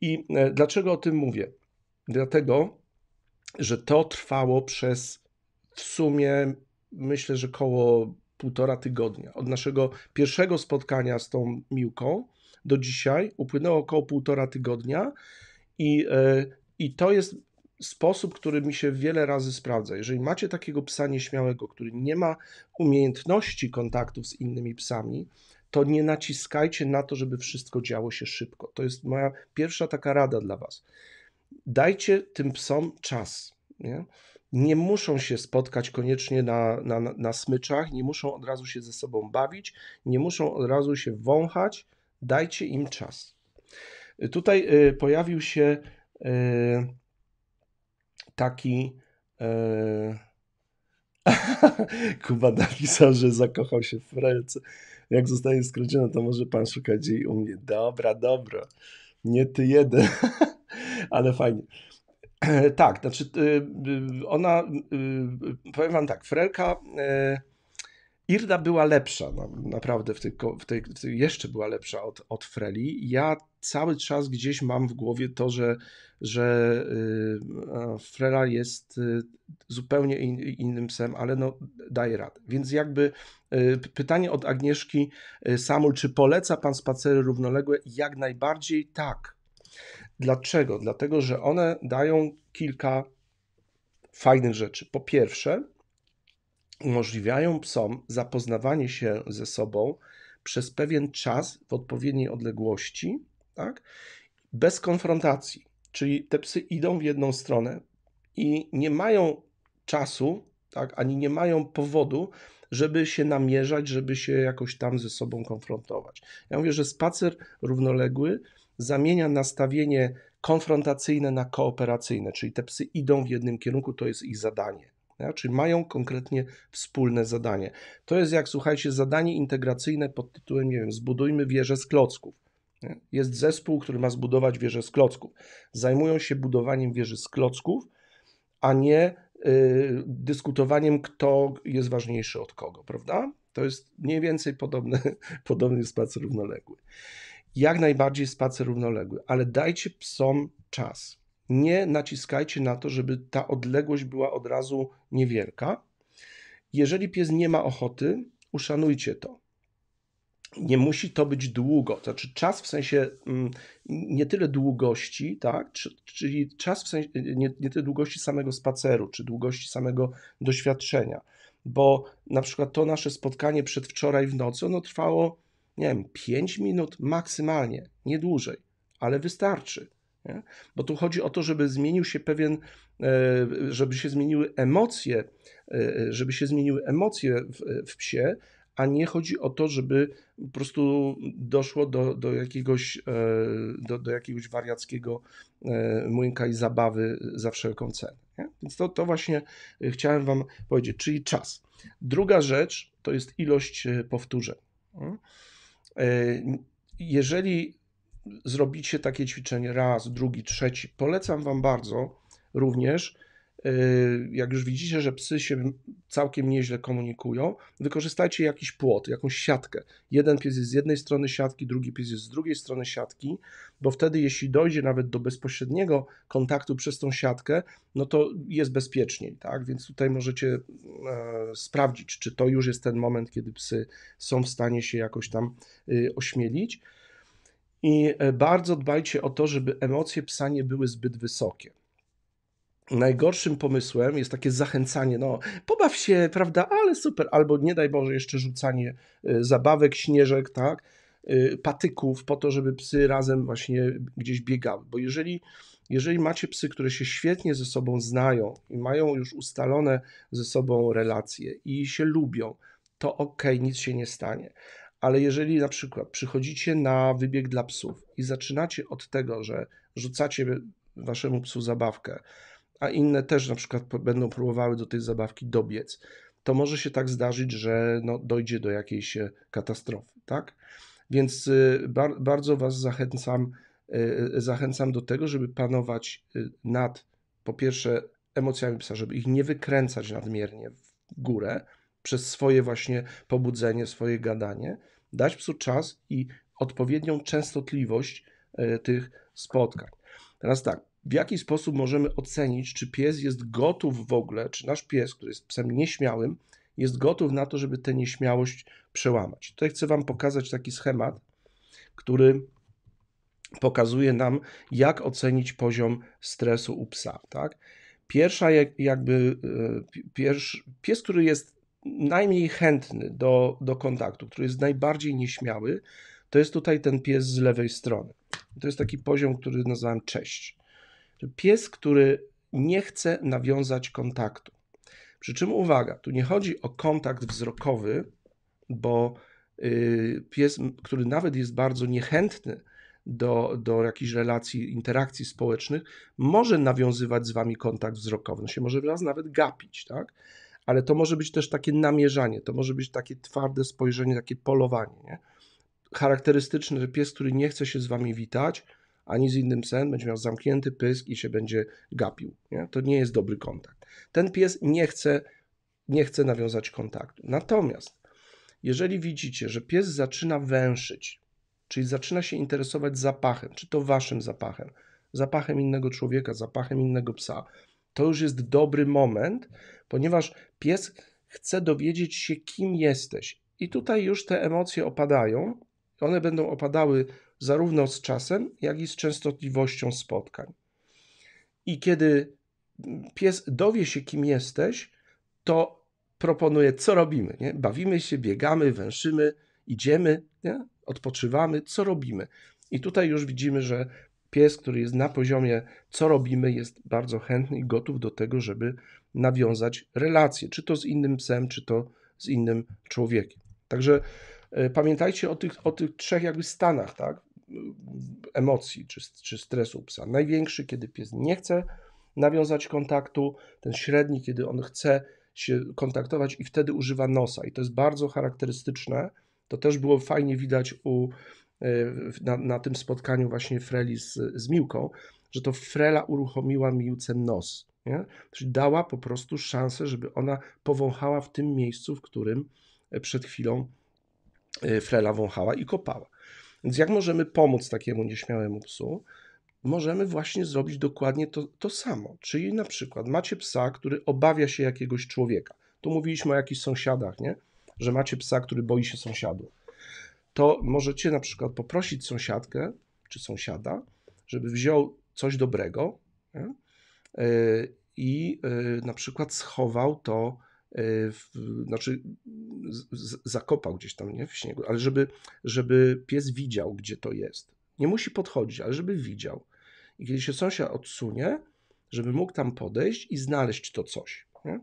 I e, dlaczego o tym mówię? Dlatego, że to trwało przez w sumie myślę, że koło półtora tygodnia. Od naszego pierwszego spotkania z tą Miłką do dzisiaj upłynęło około półtora tygodnia i, e, i to jest sposób, który mi się wiele razy sprawdza. Jeżeli macie takiego psa nieśmiałego, który nie ma umiejętności kontaktów z innymi psami, to nie naciskajcie na to, żeby wszystko działo się szybko. To jest moja pierwsza taka rada dla Was. Dajcie tym psom czas. Nie? nie muszą się spotkać koniecznie na, na, na smyczach, nie muszą od razu się ze sobą bawić, nie muszą od razu się wąchać, dajcie im czas. Tutaj y, pojawił się y, taki. Y, Kuba napisał, że zakochał się w Frelce. Jak zostanie skrócona, to może pan szukać jej u mnie. Dobra, dobra. Nie ty jeden, ale fajnie. Tak, znaczy y, y, ona, y, powiem wam tak, Frelka, Irda była lepsza, no, naprawdę w tej, w tej, w tej jeszcze była lepsza od, od Freli. Ja cały czas gdzieś mam w głowie to, że, że Frela jest zupełnie in, innym psem, ale no daje radę. Więc jakby pytanie od Agnieszki Samul, czy poleca pan spacery równoległe? Jak najbardziej tak Dlaczego? Dlatego, że one dają kilka fajnych rzeczy. Po pierwsze, umożliwiają psom zapoznawanie się ze sobą przez pewien czas w odpowiedniej odległości, tak? bez konfrontacji. Czyli te psy idą w jedną stronę i nie mają czasu, tak? ani nie mają powodu, żeby się namierzać, żeby się jakoś tam ze sobą konfrontować. Ja mówię, że spacer równoległy zamienia nastawienie konfrontacyjne na kooperacyjne, czyli te psy idą w jednym kierunku, to jest ich zadanie. Ja? Czyli mają konkretnie wspólne zadanie. To jest jak, słuchajcie, zadanie integracyjne pod tytułem, nie wiem, zbudujmy wieżę z klocków. Jest zespół, który ma zbudować wieżę z klocków. Zajmują się budowaniem wieży z klocków, a nie y, dyskutowaniem, kto jest ważniejszy od kogo, prawda? To jest mniej więcej podobny, podobny spacer równoległy jak najbardziej spacer równoległy, ale dajcie psom czas. Nie naciskajcie na to, żeby ta odległość była od razu niewielka. Jeżeli pies nie ma ochoty, uszanujcie to. Nie musi to być długo, to znaczy czas w sensie mm, nie tyle długości, tak, czyli czas w sensie nie, nie tyle długości samego spaceru, czy długości samego doświadczenia, bo na przykład to nasze spotkanie przedwczoraj w nocy, ono trwało nie wiem, 5 minut maksymalnie, nie dłużej, ale wystarczy. Nie? Bo tu chodzi o to, żeby zmienił się pewien, e, żeby się zmieniły emocje, e, żeby się zmieniły emocje w, w psie, a nie chodzi o to, żeby po prostu doszło do, do, jakiegoś, e, do, do jakiegoś wariackiego młynka i zabawy za wszelką cenę. Nie? Więc to, to właśnie chciałem Wam powiedzieć, czyli czas. Druga rzecz to jest ilość powtórzeń. E, jeżeli zrobicie takie ćwiczenie raz, drugi, trzeci, polecam Wam bardzo również Y, jak już widzicie, że psy się całkiem nieźle komunikują, wykorzystajcie jakiś płot, jakąś siatkę. Jeden pies jest z jednej strony siatki, drugi pies jest z drugiej strony siatki, bo wtedy, jeśli dojdzie nawet do bezpośredniego kontaktu przez tą siatkę, no to jest bezpieczniej, tak? Więc tutaj możecie e, sprawdzić, czy to już jest ten moment, kiedy psy są w stanie się jakoś tam y, ośmielić. I e, bardzo dbajcie o to, żeby emocje psa nie były zbyt wysokie najgorszym pomysłem jest takie zachęcanie, no pobaw się, prawda, ale super, albo nie daj Boże jeszcze rzucanie y, zabawek, śnieżek, tak, y, patyków po to, żeby psy razem właśnie gdzieś biegały, bo jeżeli jeżeli macie psy, które się świetnie ze sobą znają i mają już ustalone ze sobą relacje i się lubią, to ok, nic się nie stanie. Ale jeżeli na przykład przychodzicie na wybieg dla psów i zaczynacie od tego, że rzucacie waszemu psu zabawkę, a inne też na przykład będą próbowały do tej zabawki dobiec, to może się tak zdarzyć, że no, dojdzie do jakiejś e, katastrofy, tak? Więc y, bar bardzo Was zachęcam, y, y, zachęcam do tego, żeby panować nad po pierwsze emocjami psa, żeby ich nie wykręcać nadmiernie w górę przez swoje właśnie pobudzenie, swoje gadanie, dać psu czas i odpowiednią częstotliwość e, tych spotkań. Teraz tak, w jaki sposób możemy ocenić, czy pies jest gotów w ogóle, czy nasz pies, który jest psem nieśmiałym, jest gotów na to, żeby tę nieśmiałość przełamać. Tutaj chcę Wam pokazać taki schemat, który pokazuje nam, jak ocenić poziom stresu u psa. Tak? Pierwsza jakby, e, pierwszy, pies, który jest najmniej chętny do, do kontaktu, który jest najbardziej nieśmiały, to jest tutaj ten pies z lewej strony. To jest taki poziom, który nazywam cześć. Pies, który nie chce nawiązać kontaktu. Przy czym uwaga, tu nie chodzi o kontakt wzrokowy, bo y, pies, który nawet jest bardzo niechętny do, do jakichś relacji, interakcji społecznych, może nawiązywać z wami kontakt wzrokowy. No się może raz nawet gapić, tak? Ale to może być też takie namierzanie, to może być takie twarde spojrzenie, takie polowanie. Nie? Charakterystyczne, że pies, który nie chce się z wami witać, ani z innym psem, będzie miał zamknięty pysk i się będzie gapił. Nie? To nie jest dobry kontakt. Ten pies nie chce, nie chce nawiązać kontaktu. Natomiast jeżeli widzicie, że pies zaczyna węszyć, czyli zaczyna się interesować zapachem, czy to waszym zapachem, zapachem innego człowieka, zapachem innego psa, to już jest dobry moment, ponieważ pies chce dowiedzieć się, kim jesteś. I tutaj już te emocje opadają, one będą opadały zarówno z czasem, jak i z częstotliwością spotkań. I kiedy pies dowie się, kim jesteś, to proponuje, co robimy. Nie? Bawimy się, biegamy, węszymy, idziemy, nie? odpoczywamy, co robimy. I tutaj już widzimy, że pies, który jest na poziomie, co robimy, jest bardzo chętny i gotów do tego, żeby nawiązać relacje, czy to z innym psem, czy to z innym człowiekiem. Także e, pamiętajcie o tych, o tych trzech jakby stanach, tak? emocji czy, czy stresu psa. Największy, kiedy pies nie chce nawiązać kontaktu, ten średni, kiedy on chce się kontaktować i wtedy używa nosa. I to jest bardzo charakterystyczne. To też było fajnie widać u, e, na, na tym spotkaniu właśnie Freli z, z Miłką, że to Frela uruchomiła Miłce nos. Nie? Czyli dała po prostu szansę, żeby ona powąchała w tym miejscu, w którym e, przed chwilą e, Frela wąchała i kopała. Więc jak możemy pomóc takiemu nieśmiałemu psu? Możemy właśnie zrobić dokładnie to, to samo. Czyli na przykład macie psa, który obawia się jakiegoś człowieka. Tu mówiliśmy o jakichś sąsiadach, nie? Że macie psa, który boi się sąsiadu. To możecie na przykład poprosić sąsiadkę czy sąsiada, żeby wziął coś dobrego nie? E, i e, na przykład schował to E, w, znaczy z, zakopał gdzieś tam nie, w śniegu, ale żeby, żeby pies widział, gdzie to jest. Nie musi podchodzić, ale żeby widział. I kiedy się sąsiad odsunie, żeby mógł tam podejść i znaleźć to coś. Nie?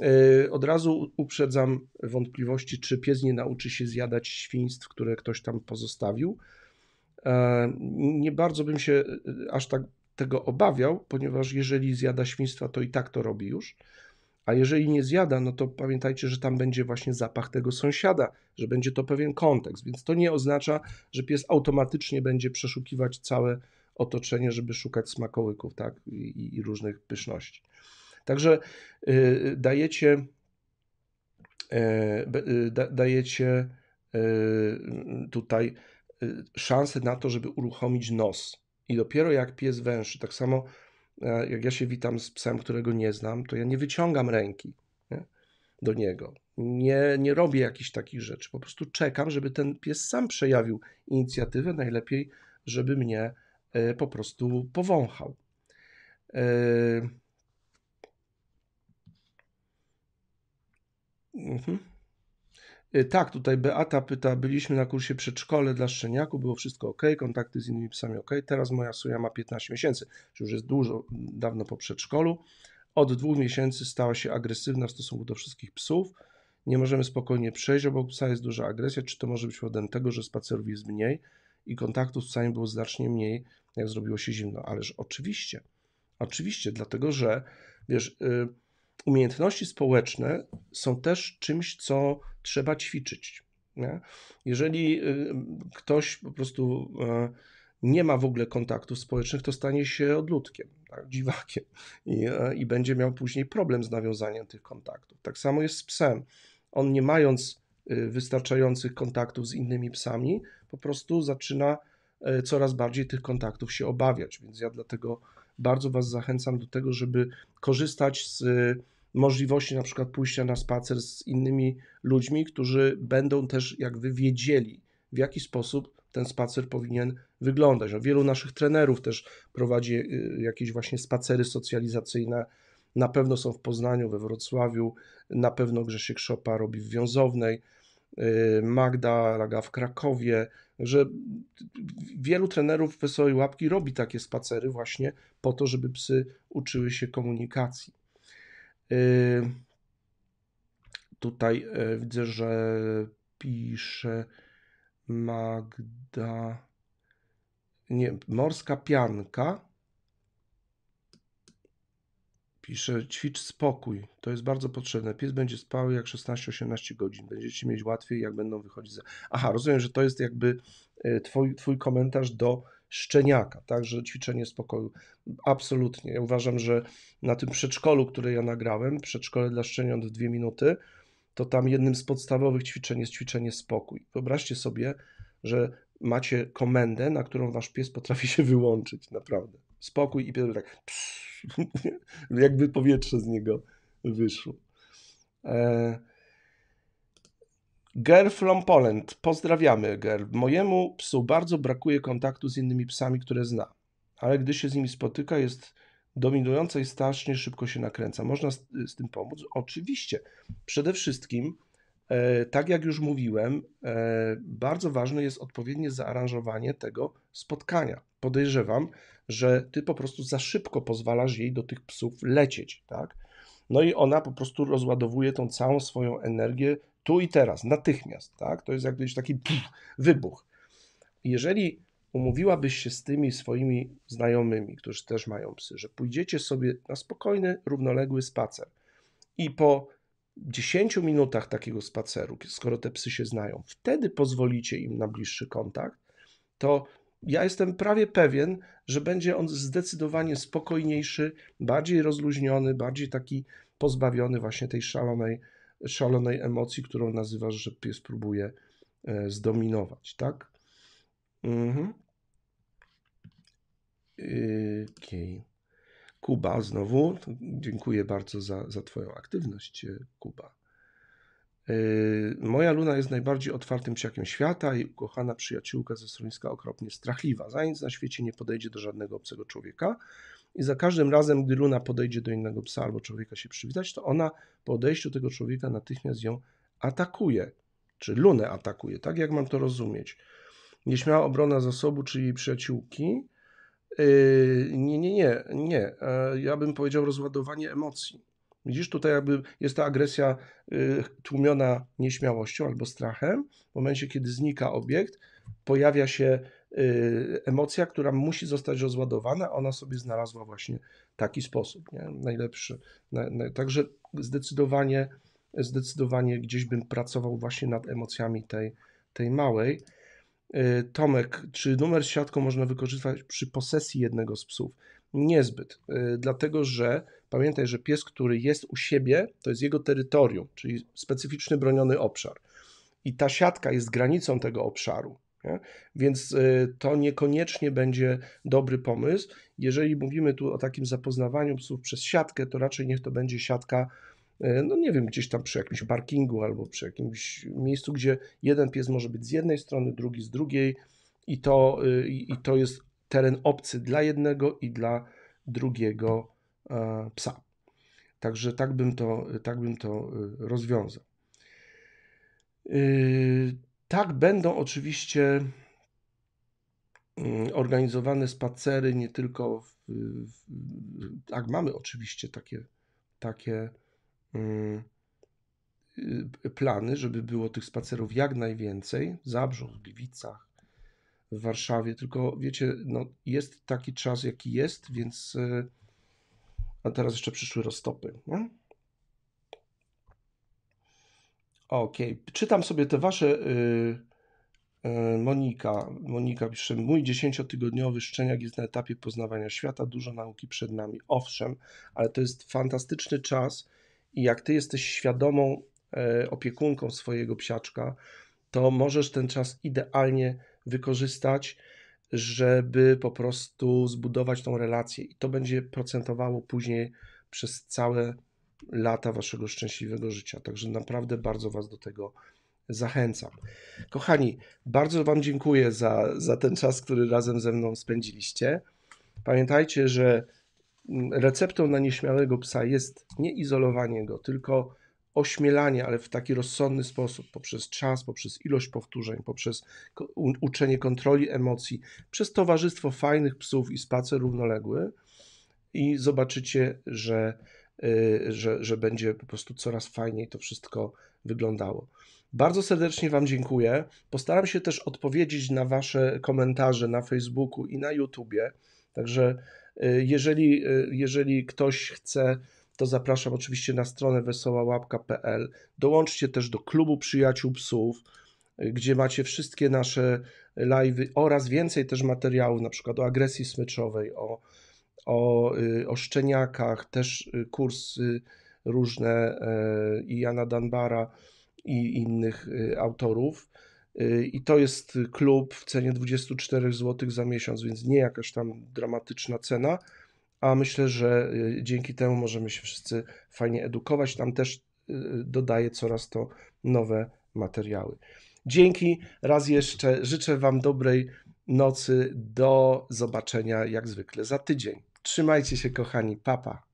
E, od razu uprzedzam wątpliwości, czy pies nie nauczy się zjadać świństw, które ktoś tam pozostawił. E, nie bardzo bym się aż tak tego obawiał, ponieważ jeżeli zjada świństwa, to i tak to robi już. A jeżeli nie zjada, no to pamiętajcie, że tam będzie właśnie zapach tego sąsiada, że będzie to pewien kontekst, więc to nie oznacza, że pies automatycznie będzie przeszukiwać całe otoczenie, żeby szukać smakołyków tak? i, i różnych pyszności. Także yy, dajecie, yy, da, dajecie yy, tutaj y, szansę na to, żeby uruchomić nos. I dopiero jak pies węszy, tak samo E, jak ja się witam z psem, którego nie znam, to ja nie wyciągam ręki nie? do niego. Nie, nie robię jakichś takich rzeczy. Po prostu czekam, żeby ten pies sam przejawił inicjatywę. Najlepiej, żeby mnie e, po prostu powąchał. E, mhm. Y, tak, tutaj Beata pyta, byliśmy na kursie przedszkole dla szczeniaku, było wszystko ok, kontakty z innymi psami ok, teraz moja suja ma 15 miesięcy, czyli już jest dużo, dawno po przedszkolu. Od dwóch miesięcy stała się agresywna w stosunku do wszystkich psów. Nie możemy spokojnie przejść obok psa, jest duża agresja. Czy to może być powodem tego, że spacerów jest mniej i kontaktu z psami było znacznie mniej, jak zrobiło się zimno? Ależ oczywiście. Oczywiście, dlatego że wiesz... Yy, umiejętności społeczne są też czymś, co trzeba ćwiczyć. Nie? Jeżeli y, ktoś po prostu e, nie ma w ogóle kontaktów społecznych, to stanie się odludkiem, tak, dziwakiem i, e, i będzie miał później problem z nawiązaniem tych kontaktów. Tak samo jest z psem. On nie mając y, wystarczających kontaktów z innymi psami, po prostu zaczyna e, coraz bardziej tych kontaktów się obawiać. Więc ja dlatego bardzo Was zachęcam do tego, żeby korzystać z możliwości na przykład pójścia na spacer z innymi ludźmi, którzy będą też jakby wiedzieli, w jaki sposób ten spacer powinien wyglądać. No, wielu naszych trenerów też prowadzi y, jakieś właśnie spacery socjalizacyjne. Na pewno są w Poznaniu, we Wrocławiu, na pewno Grzesiek Szopa robi w Wiązownej, y, Magda Laga w Krakowie, że wielu trenerów Wesołej Łapki robi takie spacery właśnie po to, żeby psy uczyły się komunikacji. Yy, tutaj yy, widzę, że pisze Magda. Nie, morska pianka. Pisze, ćwicz spokój. To jest bardzo potrzebne. Pies będzie spał jak 16-18 godzin. Będziecie mieć łatwiej, jak będą wychodzić. Za... Aha, rozumiem, że to jest jakby e, twój, twój komentarz do szczeniaka, także ćwiczenie spokoju. Absolutnie. Ja uważam, że na tym przedszkolu, które ja nagrałem, przedszkole dla szczeniąt w dwie minuty, to tam jednym z podstawowych ćwiczeń jest ćwiczenie spokój. Wyobraźcie sobie, że macie komendę, na którą wasz pies potrafi się wyłączyć, naprawdę. Spokój i pies tak psz, jakby powietrze z niego wyszło. E Girl from Poland. Pozdrawiamy, Girl. Mojemu psu bardzo brakuje kontaktu z innymi psami, które zna, ale gdy się z nimi spotyka, jest dominująca i strasznie szybko się nakręca. Można z, z tym pomóc? Oczywiście. Przede wszystkim, e, tak jak już mówiłem, e, bardzo ważne jest odpowiednie zaaranżowanie tego spotkania. Podejrzewam, że ty po prostu za szybko pozwalasz jej do tych psów lecieć, tak? No i ona po prostu rozładowuje tą całą swoją energię, tu i teraz, natychmiast, tak? To jest jakbyś taki pff, wybuch. Jeżeli umówiłabyś się z tymi swoimi znajomymi, którzy też mają psy, że pójdziecie sobie na spokojny, równoległy spacer i po 10 minutach takiego spaceru, skoro te psy się znają, wtedy pozwolicie im na bliższy kontakt, to ja jestem prawie pewien, że będzie on zdecydowanie spokojniejszy, bardziej rozluźniony, bardziej taki pozbawiony właśnie tej szalonej szalonej emocji, którą nazywasz, że pies próbuje e, zdominować, tak? Mhm. Okay. Kuba, znowu dziękuję bardzo za, za Twoją aktywność, e, Kuba. E, moja Luna jest najbardziej otwartym psiakiem świata i ukochana przyjaciółka ze schroniska okropnie strachliwa. Za nic na świecie nie podejdzie do żadnego obcego człowieka. I za każdym razem, gdy Luna podejdzie do innego psa albo człowieka się przywitać, to ona po odejściu tego człowieka natychmiast ją atakuje. Czy Lunę atakuje, tak jak mam to rozumieć. Nieśmiała obrona zasobu, czy jej przyjaciółki. Yy, nie, nie, nie, nie. E, ja bym powiedział rozładowanie emocji. Widzisz, tutaj jakby jest ta agresja yy, tłumiona nieśmiałością albo strachem. W momencie, kiedy znika obiekt, pojawia się Y, emocja, która musi zostać rozładowana, ona sobie znalazła właśnie taki sposób, nie? najlepszy. Także zdecydowanie, zdecydowanie gdzieś bym pracował właśnie nad emocjami tej, tej małej. Y, Tomek, czy numer z siatką można wykorzystać przy posesji jednego z psów? Niezbyt, y, dlatego że pamiętaj, że pies, który jest u siebie, to jest jego terytorium, czyli specyficzny broniony obszar. I ta siatka jest granicą tego obszaru. Nie? Więc y, to niekoniecznie będzie dobry pomysł. Jeżeli mówimy tu o takim zapoznawaniu psów przez siatkę, to raczej niech to będzie siatka, y, no nie wiem, gdzieś tam przy jakimś parkingu albo przy jakimś miejscu, gdzie jeden pies może być z jednej strony, drugi z drugiej i to, y, i, to jest teren obcy dla jednego i dla drugiego e, psa. Także tak bym to, tak bym to rozwiązał. Tak, będą oczywiście mm, organizowane spacery nie tylko w, w, tak mamy oczywiście takie takie mm, y, plany, żeby było tych spacerów jak najwięcej w Zabrzu, w Gliwicach, w Warszawie, tylko wiecie, no, jest taki czas jaki jest, więc y, a teraz jeszcze przyszły roztopy, nie? Okej, okay. czytam sobie te wasze. Yy, yy, Monika, Monika pisze, mój dziesięciotygodniowy szczeniak jest na etapie poznawania świata, dużo nauki przed nami. Owszem, ale to jest fantastyczny czas i jak ty jesteś świadomą yy, opiekunką swojego psiaczka, to możesz ten czas idealnie wykorzystać, żeby po prostu zbudować tą relację i to będzie procentowało później przez całe lata waszego szczęśliwego życia. Także naprawdę bardzo was do tego zachęcam. Kochani, bardzo wam dziękuję za, za ten czas, który razem ze mną spędziliście. Pamiętajcie, że mm, receptą na nieśmiałego psa jest nie izolowanie go, tylko ośmielanie, ale w taki rozsądny sposób, poprzez czas, poprzez ilość powtórzeń, poprzez uczenie kontroli emocji, przez towarzystwo fajnych psów i spacer równoległy i zobaczycie, że Y, że, że będzie po prostu coraz fajniej to wszystko wyglądało. Bardzo serdecznie Wam dziękuję. Postaram się też odpowiedzieć na Wasze komentarze na Facebooku i na YouTubie. Także y, jeżeli, y, jeżeli ktoś chce, to zapraszam oczywiście na stronę wesołałapka.pl. Dołączcie też do klubu przyjaciół psów, gdzie macie wszystkie nasze live oraz więcej też materiałów, na przykład o agresji smyczowej, o o, y, o szczeniakach, też y, kursy różne e, i Jana Danbara i innych y, autorów. I to jest klub w cenie 24 zł za miesiąc, więc nie jakaś tam dramatyczna cena, a myślę, że dzięki temu możemy się wszyscy fajnie edukować. Tam też dodaję coraz to nowe materiały. Dzięki raz jeszcze, życzę Wam dobrej nocy. Do zobaczenia jak zwykle za tydzień. Trzymajcie się, kochani. Papa.